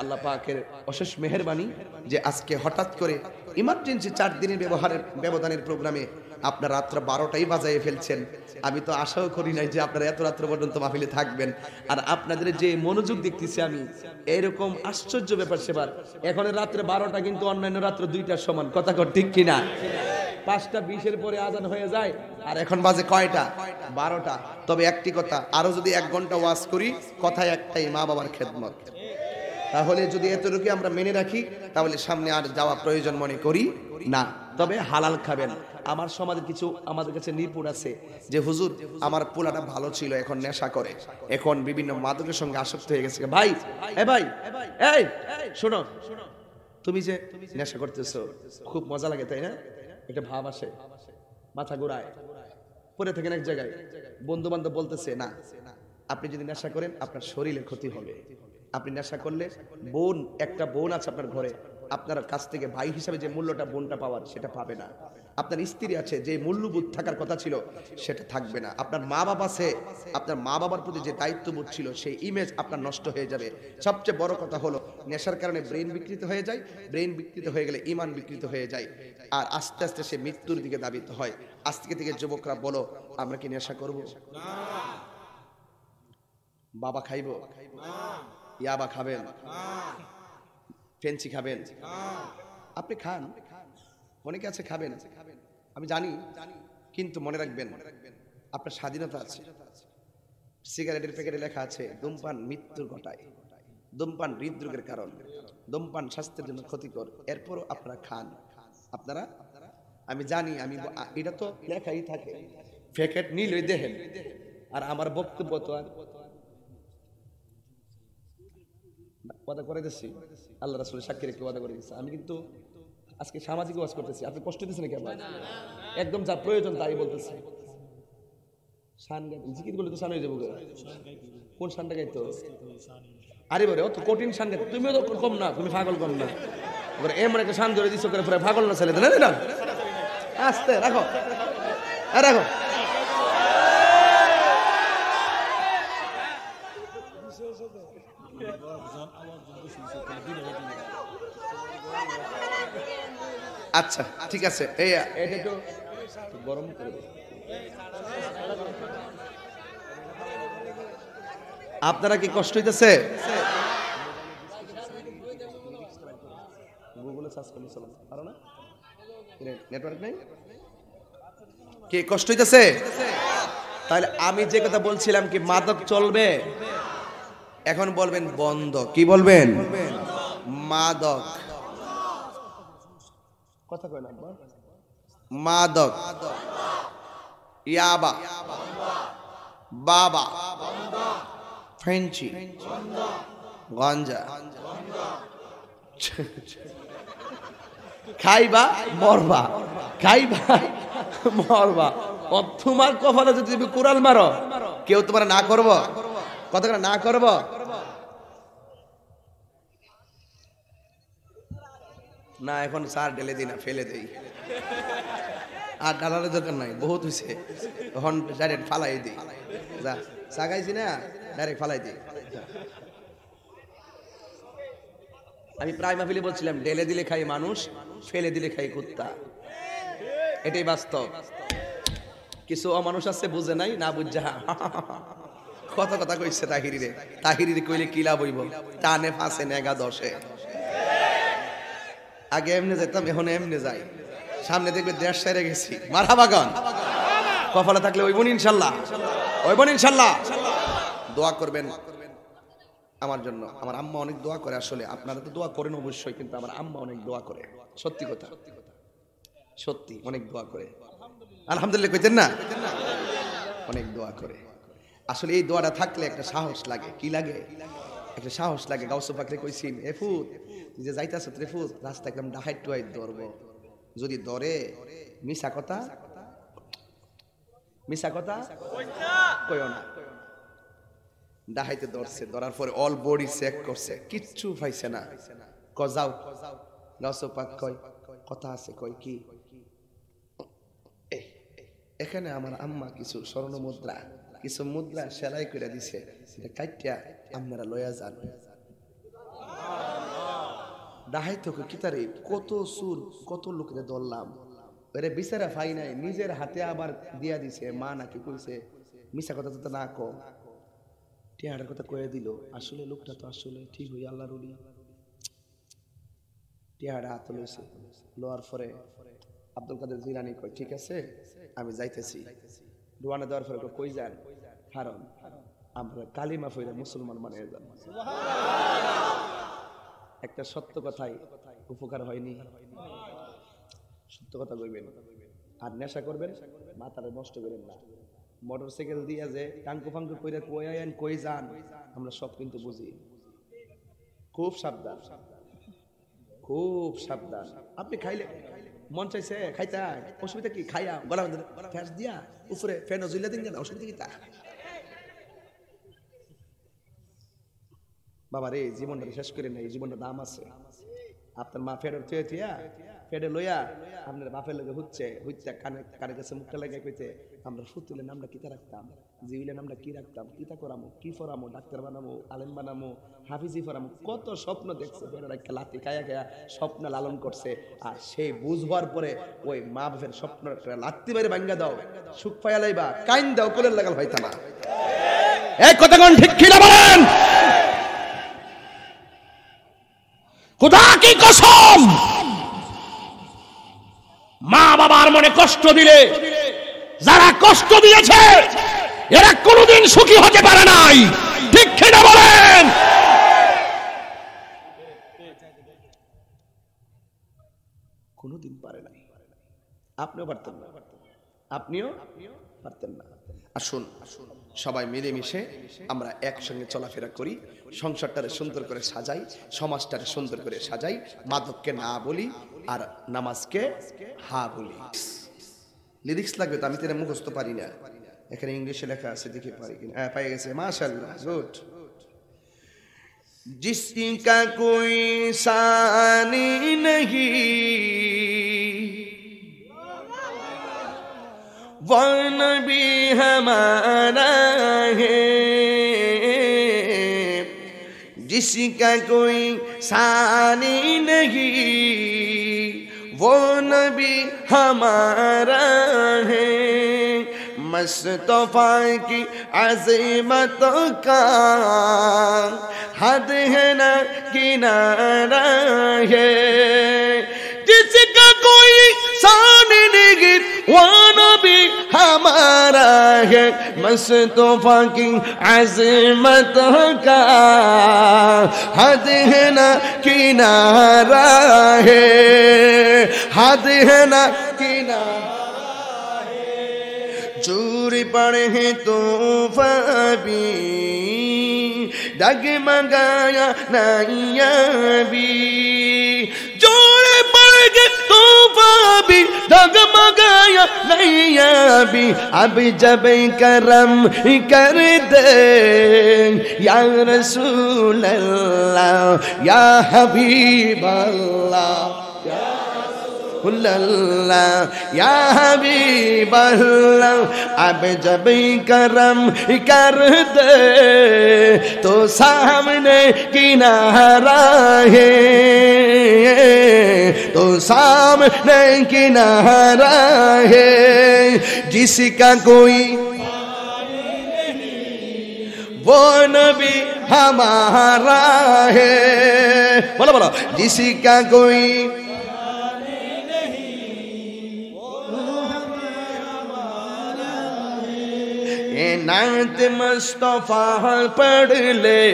আল্লাহ পাকের অশেষ মেহরবানি যে আজকে হঠাৎ করে ইমার্জেন্সি চার দিনের ব্যবহারের ব্যবধানের প্রোগ্রামে আপনার রাত্র বারোটাই বাজাই ফেলছেন আমি তো আশাও করি নাই যে আপনারা এত রাত্র পর্যন্ত মাহফিলে থাকবেন আর আপনাদের যে মনোযোগ দেখতেছি আমি এরকম আশ্চর্য ব্যাপার সেবার এখন রাত্রে বারোটা কিন্তু অন্যান্য রাত্র দুইটার সমান কথা কর ঠিক কিনা পাঁচটা বিশের পরে আজান হয়ে যায় আর এখন বাজে কয়টা বারোটা তবে একটি কথা আরো যদি এক ঘন্টা ওয়াজ করি কথা একটাই মা বাবার খেদমত তাহলে যদি এতটুকু আমরা মেনে রাখি তাহলে সামনে আর যাওয়া প্রয়োজন মনে করি না তবে হালাল খাবেন আমার সমাজের কিছু আমাদের কাছে নিপুণ আছে যে হুজুর আমার পোলাটা ভালো ছিল এখন নেশা করে এখন বিভিন্ন মাদকের সঙ্গে আসক্ত হয়ে গেছে ভাই এ ভাই এই শোনো তুমি যে নেশা করতেছ খুব মজা লাগে তাই না একটা ভাব আসে মাথা ঘোরায় পরে থাকেন এক জায়গায় বন্ধু বান্ধব বলতেছে না আপনি যদি নেশা করেন আপনার শরীরে ক্ষতি হবে আপনি নেশা করলে বোন একটা বোন আছে আপনার ঘরে আপনার কাছ থেকে ভাই হিসাবে যে মূল্যটা বোনটা পাওয়ার সেটা পাবে না আপনার স্ত্রী আছে যে মূল্যবোধ থাকার কথা ছিল সেটা থাকবে না আপনার মা বাবা সে আপনার মা বাবার প্রতি যে দায়িত্ববোধ ছিল সেই ইমেজ আপনার নষ্ট হয়ে যাবে সবচেয়ে বড় কথা হলো নেশার কারণে ব্রেন বিকৃত হয়ে যায় ব্রেন বিকৃত হয়ে গেলে ইমান বিকৃত হয়ে যায় আর আস্তে আস্তে সে মৃত্যুর দিকে দাবিত হয় আজকে থেকে যুবকরা বলো আমরা কি নেশা করবো বাবা খাইব না ইয়াবা খাবেন ফেন্সি খাবেন আপনি খান অনেকে আছে খাবেন আমি জানি কিন্তু মনে রাখবেন আপনার স্বাধীনতা আছে সিগারেটের প্যাকেটে লেখা আছে ধূমপান মৃত্যুর ঘটায় ধূমপান হৃদরোগের কারণ ধূমপান স্বাস্থ্যের জন্য ক্ষতিকর এরপরও আপনারা খান আপনারা আমি জানি আমি এটা তো লেখাই থাকে প্যাকেট নিলে দেহেন আর আমার বক্তব্য তো আর ওয়াদা করে দিচ্ছি আল্লাহ রাসুলের সাক্ষী রেখে ওয়াদা করে দিচ্ছি আমি কিন্তু আজকে সামাজিক ওয়াজ করতেছি আপনি কষ্ট দিচ্ছেন কেন একদম যা প্রয়োজন তাই বলতেছি তো কঠিন তুমিও তো কম না না করে আস্তে রাখো হ্যাঁ, রাখো আচ্ছা ঠিক আছে আপনারা কি কষ্ট হইতেছে কি কষ্ট হইতেছে তাহলে আমি যে কথা বলছিলাম কি মাদক চলবে এখন বলবেন বন্ধ কি বলবেন মাদক কথা কয় না মাদক ইয়াবা বাবা ফেঞ্চি গঞ্জা খাইবা মরবা খাইবা মরবা তোমার কপালে যদি তুমি কোরাল মারো কেউ তোমার না করবো কথা না করবো না এখন সার ঢেলে দিই না ফেলে দেই আর ডালার দরকার নাই বহুত হয়েছে এখন ডাইরেক্ট ফালাই দিই যা সাগাইছি না ডাইরেক্ট ফালাই দিই আমি প্রায় মাহফিলে বলছিলাম ঢেলে দিলে খাই মানুষ ফেলে দিলে খাই কুত্তা এটাই বাস্তব কিছু অমানুষ আছে বুঝে নাই না বুঝা হা কথা কইছে তাহিরিরে তাহিরিরে কইলে কি লাভ হইব টানে ফাঁসে নেগা দশে আগে এমনি যেতাম এখন এমনি যাই সামনে দেখবে দেশ সেরে গেছি মারা বাগান কপালে থাকলে ওই বোন ইনশাল্লাহ ওই বোন ইনশাল্লাহ দোয়া করবেন আমার জন্য আমার আম্মা অনেক দোয়া করে আসলে আপনারা তো দোয়া করেন অবশ্যই কিন্তু আমার আম্মা অনেক দোয়া করে সত্যি কথা সত্যি অনেক দোয়া করে আলহামদুলিল্লাহ কইতেন না অনেক দোয়া করে আসলে এই দোয়াটা থাকলে একটা সাহস লাগে কি লাগে একটা সাহস লাগে গাউসুফাকরে কইছেন এফুত যে যাইতাছো ত্রিফুজ রাস্তা একদম ডাহাই টুয়াই দরব যদি দরে মিশা কথা মিশা কথা কইও না ডাহাইতে পরে অল বডি চেক করছে কিচ্ছু পাইছে না কজাও পাক কয় কথা আছে কয় কি এখানে আমার আম্মা কিছু স্বর্ণ মুদ্রা কিছু মুদ্রা সেলাই করে দিছে কাইটিয়া আপনারা লয়া যান দাহাই তোকে কিতারে কত সুর কত লোকরে ধরলাম এরে বিচারা ফাই নাই নিজের হাতে আবার দিয়া দিছে মা নাকি কইছে মিশা কথা তো না কো টিয়ার কথা কয়ে দিল আসলে লোকটা তো আসলে ঠিক হই আল্লাহ রুলি টিয়াটা হাত লইছে লোয়ার পরে আব্দুল কাদের জিলানি কয় ঠিক আছে আমি যাইতেছি দোয়ানে দেওয়ার পরে কই যান কারণ আমরা কালিমা ফইরা মুসলমান মানে যান একটা সত্য কথাই উপকার হয়নি সত্য কথা কইবেন আর নেশা করবেন মাথাটা নষ্ট করেন না মোটর সাইকেল দিয়া যে টাঙ্কু ফাঙ্কু কইরা কই আয়েন কই যান আমরা সব কিন্তু বুঝি খুব সাবধান খুব সাবধান আপনি খাইলে মন চাইছে খাইতা অসুবিধা কি খাইয়া গলা ফ্যাস দিয়া উপরে ফ্যান দিন কেন অসুবিধা কি তা বাবা রে জীবনটা শেষ করে নেই জীবনটা দাম আছে আপনার মা ফেডের চেয়ে থুয়া ফেডে লইয়া আপনার বাপের লোকে হচ্ছে হচ্ছে কানে কানে কাছে মুখটা লাগে কইতে আমরা সুতুলের নামটা কিতা রাখতাম জিউলের নামটা কি রাখতাম কিতা করামো কি ফরামো ডাক্তার বানামো আলেম বানামো হাফিজি ফরামো কত স্বপ্ন দেখছে ফেডের একটা লাতি খায়া খায়া স্বপ্ন লালন করছে আর সেই বুঝ হওয়ার পরে ওই মা বাপের স্বপ্ন লাত্তি বাইরে ভাঙ্গা দাও সুখ পায়া লাইবা কাইন দাও কোলের লাগাল হইতা না এক কথা কোন ঠিক কিনা বলেন খুদা কি কসম মা বাবার মনে কষ্ট দিলে যারা কষ্ট দিয়েছে এরা কোনোদিন সুখী হতে পারে নাই ঠিক না বলেন কোনোদিন পারে নাই আপনিও পারতেন না আপনিও পারতেন না আসুন আসুন সবাই মিলেমিশে আমরা একসঙ্গে চলাফেরা করি সংসারটারে সুন্দর করে সাজাই সমাজটারে সুন্দর করে সাজাই মাদককে না বলি আর নামাজকে হা বলি লিরিক্স লাগবে তো আমি তো মুখস্থ পারি না এখানে ইংলিশে লেখা আছে দেখে পারি কিনা হ্যাঁ পাই গেছে মাশাল্লাহ গুড जिसका কোই সানি नहीं ن بھی ہمارا ہے جس کا کوئی سانی نہیں وہ نبی ہمارا ہے مستفا کی عظمت کا حد ہے نا کنارا ہے جس کا کوئی نہیں وہ بھی ہمارا ہے مصطفیٰ کی عظمت کا حد ہے نا کی نارا ہے حد ہے نا کنارہ ہے چور پڑے ہیں تو بھی دگ منگایا بھی भी डगमगाया नैया भी अब जब करम कर दे या रसूल یا حبیب اللہ اب جب کرم کر دے تو سامنے کی نارا ہے تو سامنے کی نارا ہے جس کا کوئی وہ نبی ہمارا ہے بولو بولو جس کا کوئی نعت مصطفیٰ پڑھ لے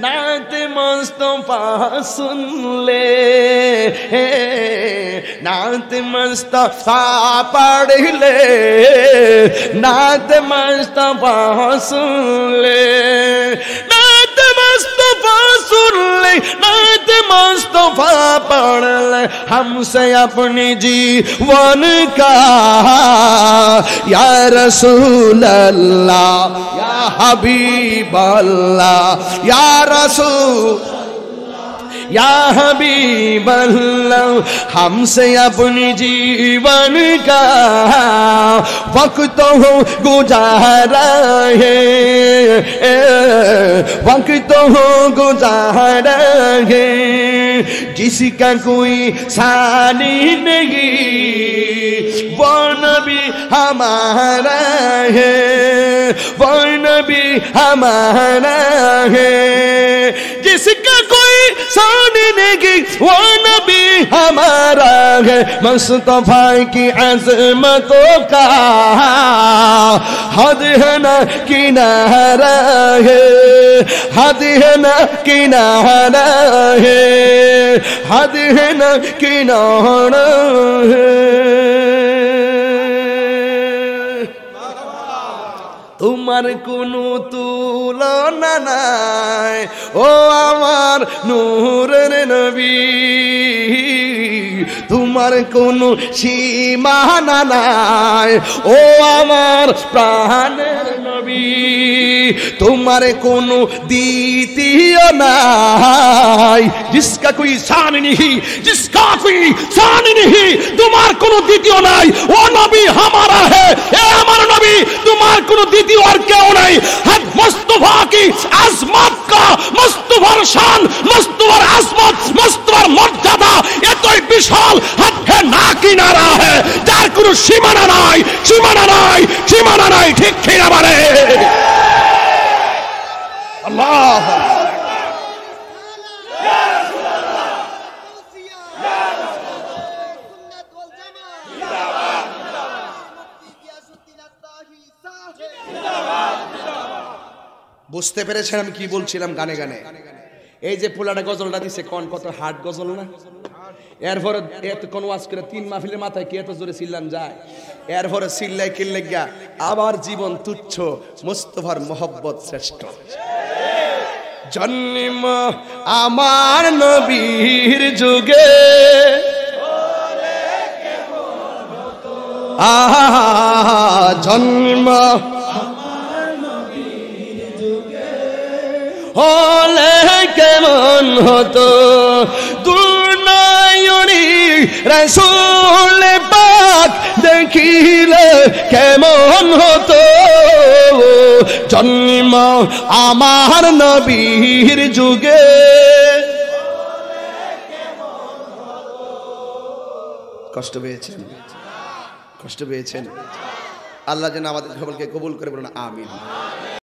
نعت مصطفیٰ سن لے نعت مصطفیٰ پڑھ لے نعت مصطفیٰ سن لے پڑھ لے ہم سے اپنی جیون کا یا رسول اللہ یا حبیب اللہ یا رسول اللہ یا حبیب اللہ ہم سے اپنی جیون کا وقت ہو گزارا ہے وقت ہو گزارا ہے جس کا کوئی سانی نہیں وہ نبی ہمارا ہے وہ نبی ہمارا ہے جس سامنے کی وہ نبی ہمارا ہے مصطفیٰ کی عظمتوں کا حد ہے نا کنارہ ہے حد ہے نا کنارہ ہے حد ہے نا کنارہ ہے তোমার কোনো তুলনা নাই ও আমার নূরের নবী তোমার কোনো সীমানা নাই ও আমার প্রাণের নবী তোমার কোনো দ্বিতীয় নাই জিসকা কুই শান নিহি জিসকা কই শান নিহি তোমার কোনো দ্বিতীয় নাই ও নবী হামারা হে এ আমার নবী তোমার কোনো দ্বিতীয় দ্বিতীয় কেউ নাই হাত মোস্তফা কি আজমত কা মোস্তফার শান মোস্তফার আজমত মোস্তফার মর্যাদা এতই বিশাল হাত হে না কিনারা হে যার কোনো সীমানা নাই সীমানা নাই সীমানা নাই ঠিক কিনা মানে আল্লাহ বুঝতে পেরেছেন আমি কি বলছিলাম গানে গানে এই যে পোলাটা গজলটা দিছে কন কত হাট গজল না এরপরে কোন ওয়াজ করে তিন মাহফিলের মাথায় কি এত জোরে চিল্লান যায় এরপরে চিল্লাই কিল্লে গিয়া আবার জীবন তুচ্ছ মুস্তফার মোহব্বত শ্রেষ্ঠ জন্ম আমার নবীর যুগে আহা জন্ম হলে কেমন হতো দুর্নায়নী রসুল পাক দেখিলে কেমন হতো জন্ম আমার নবীর যুগে কষ্ট পেয়েছেন কষ্ট পেয়েছেন আল্লাহ যেন আমাদের সকলকে কবুল করে বলুন আমিন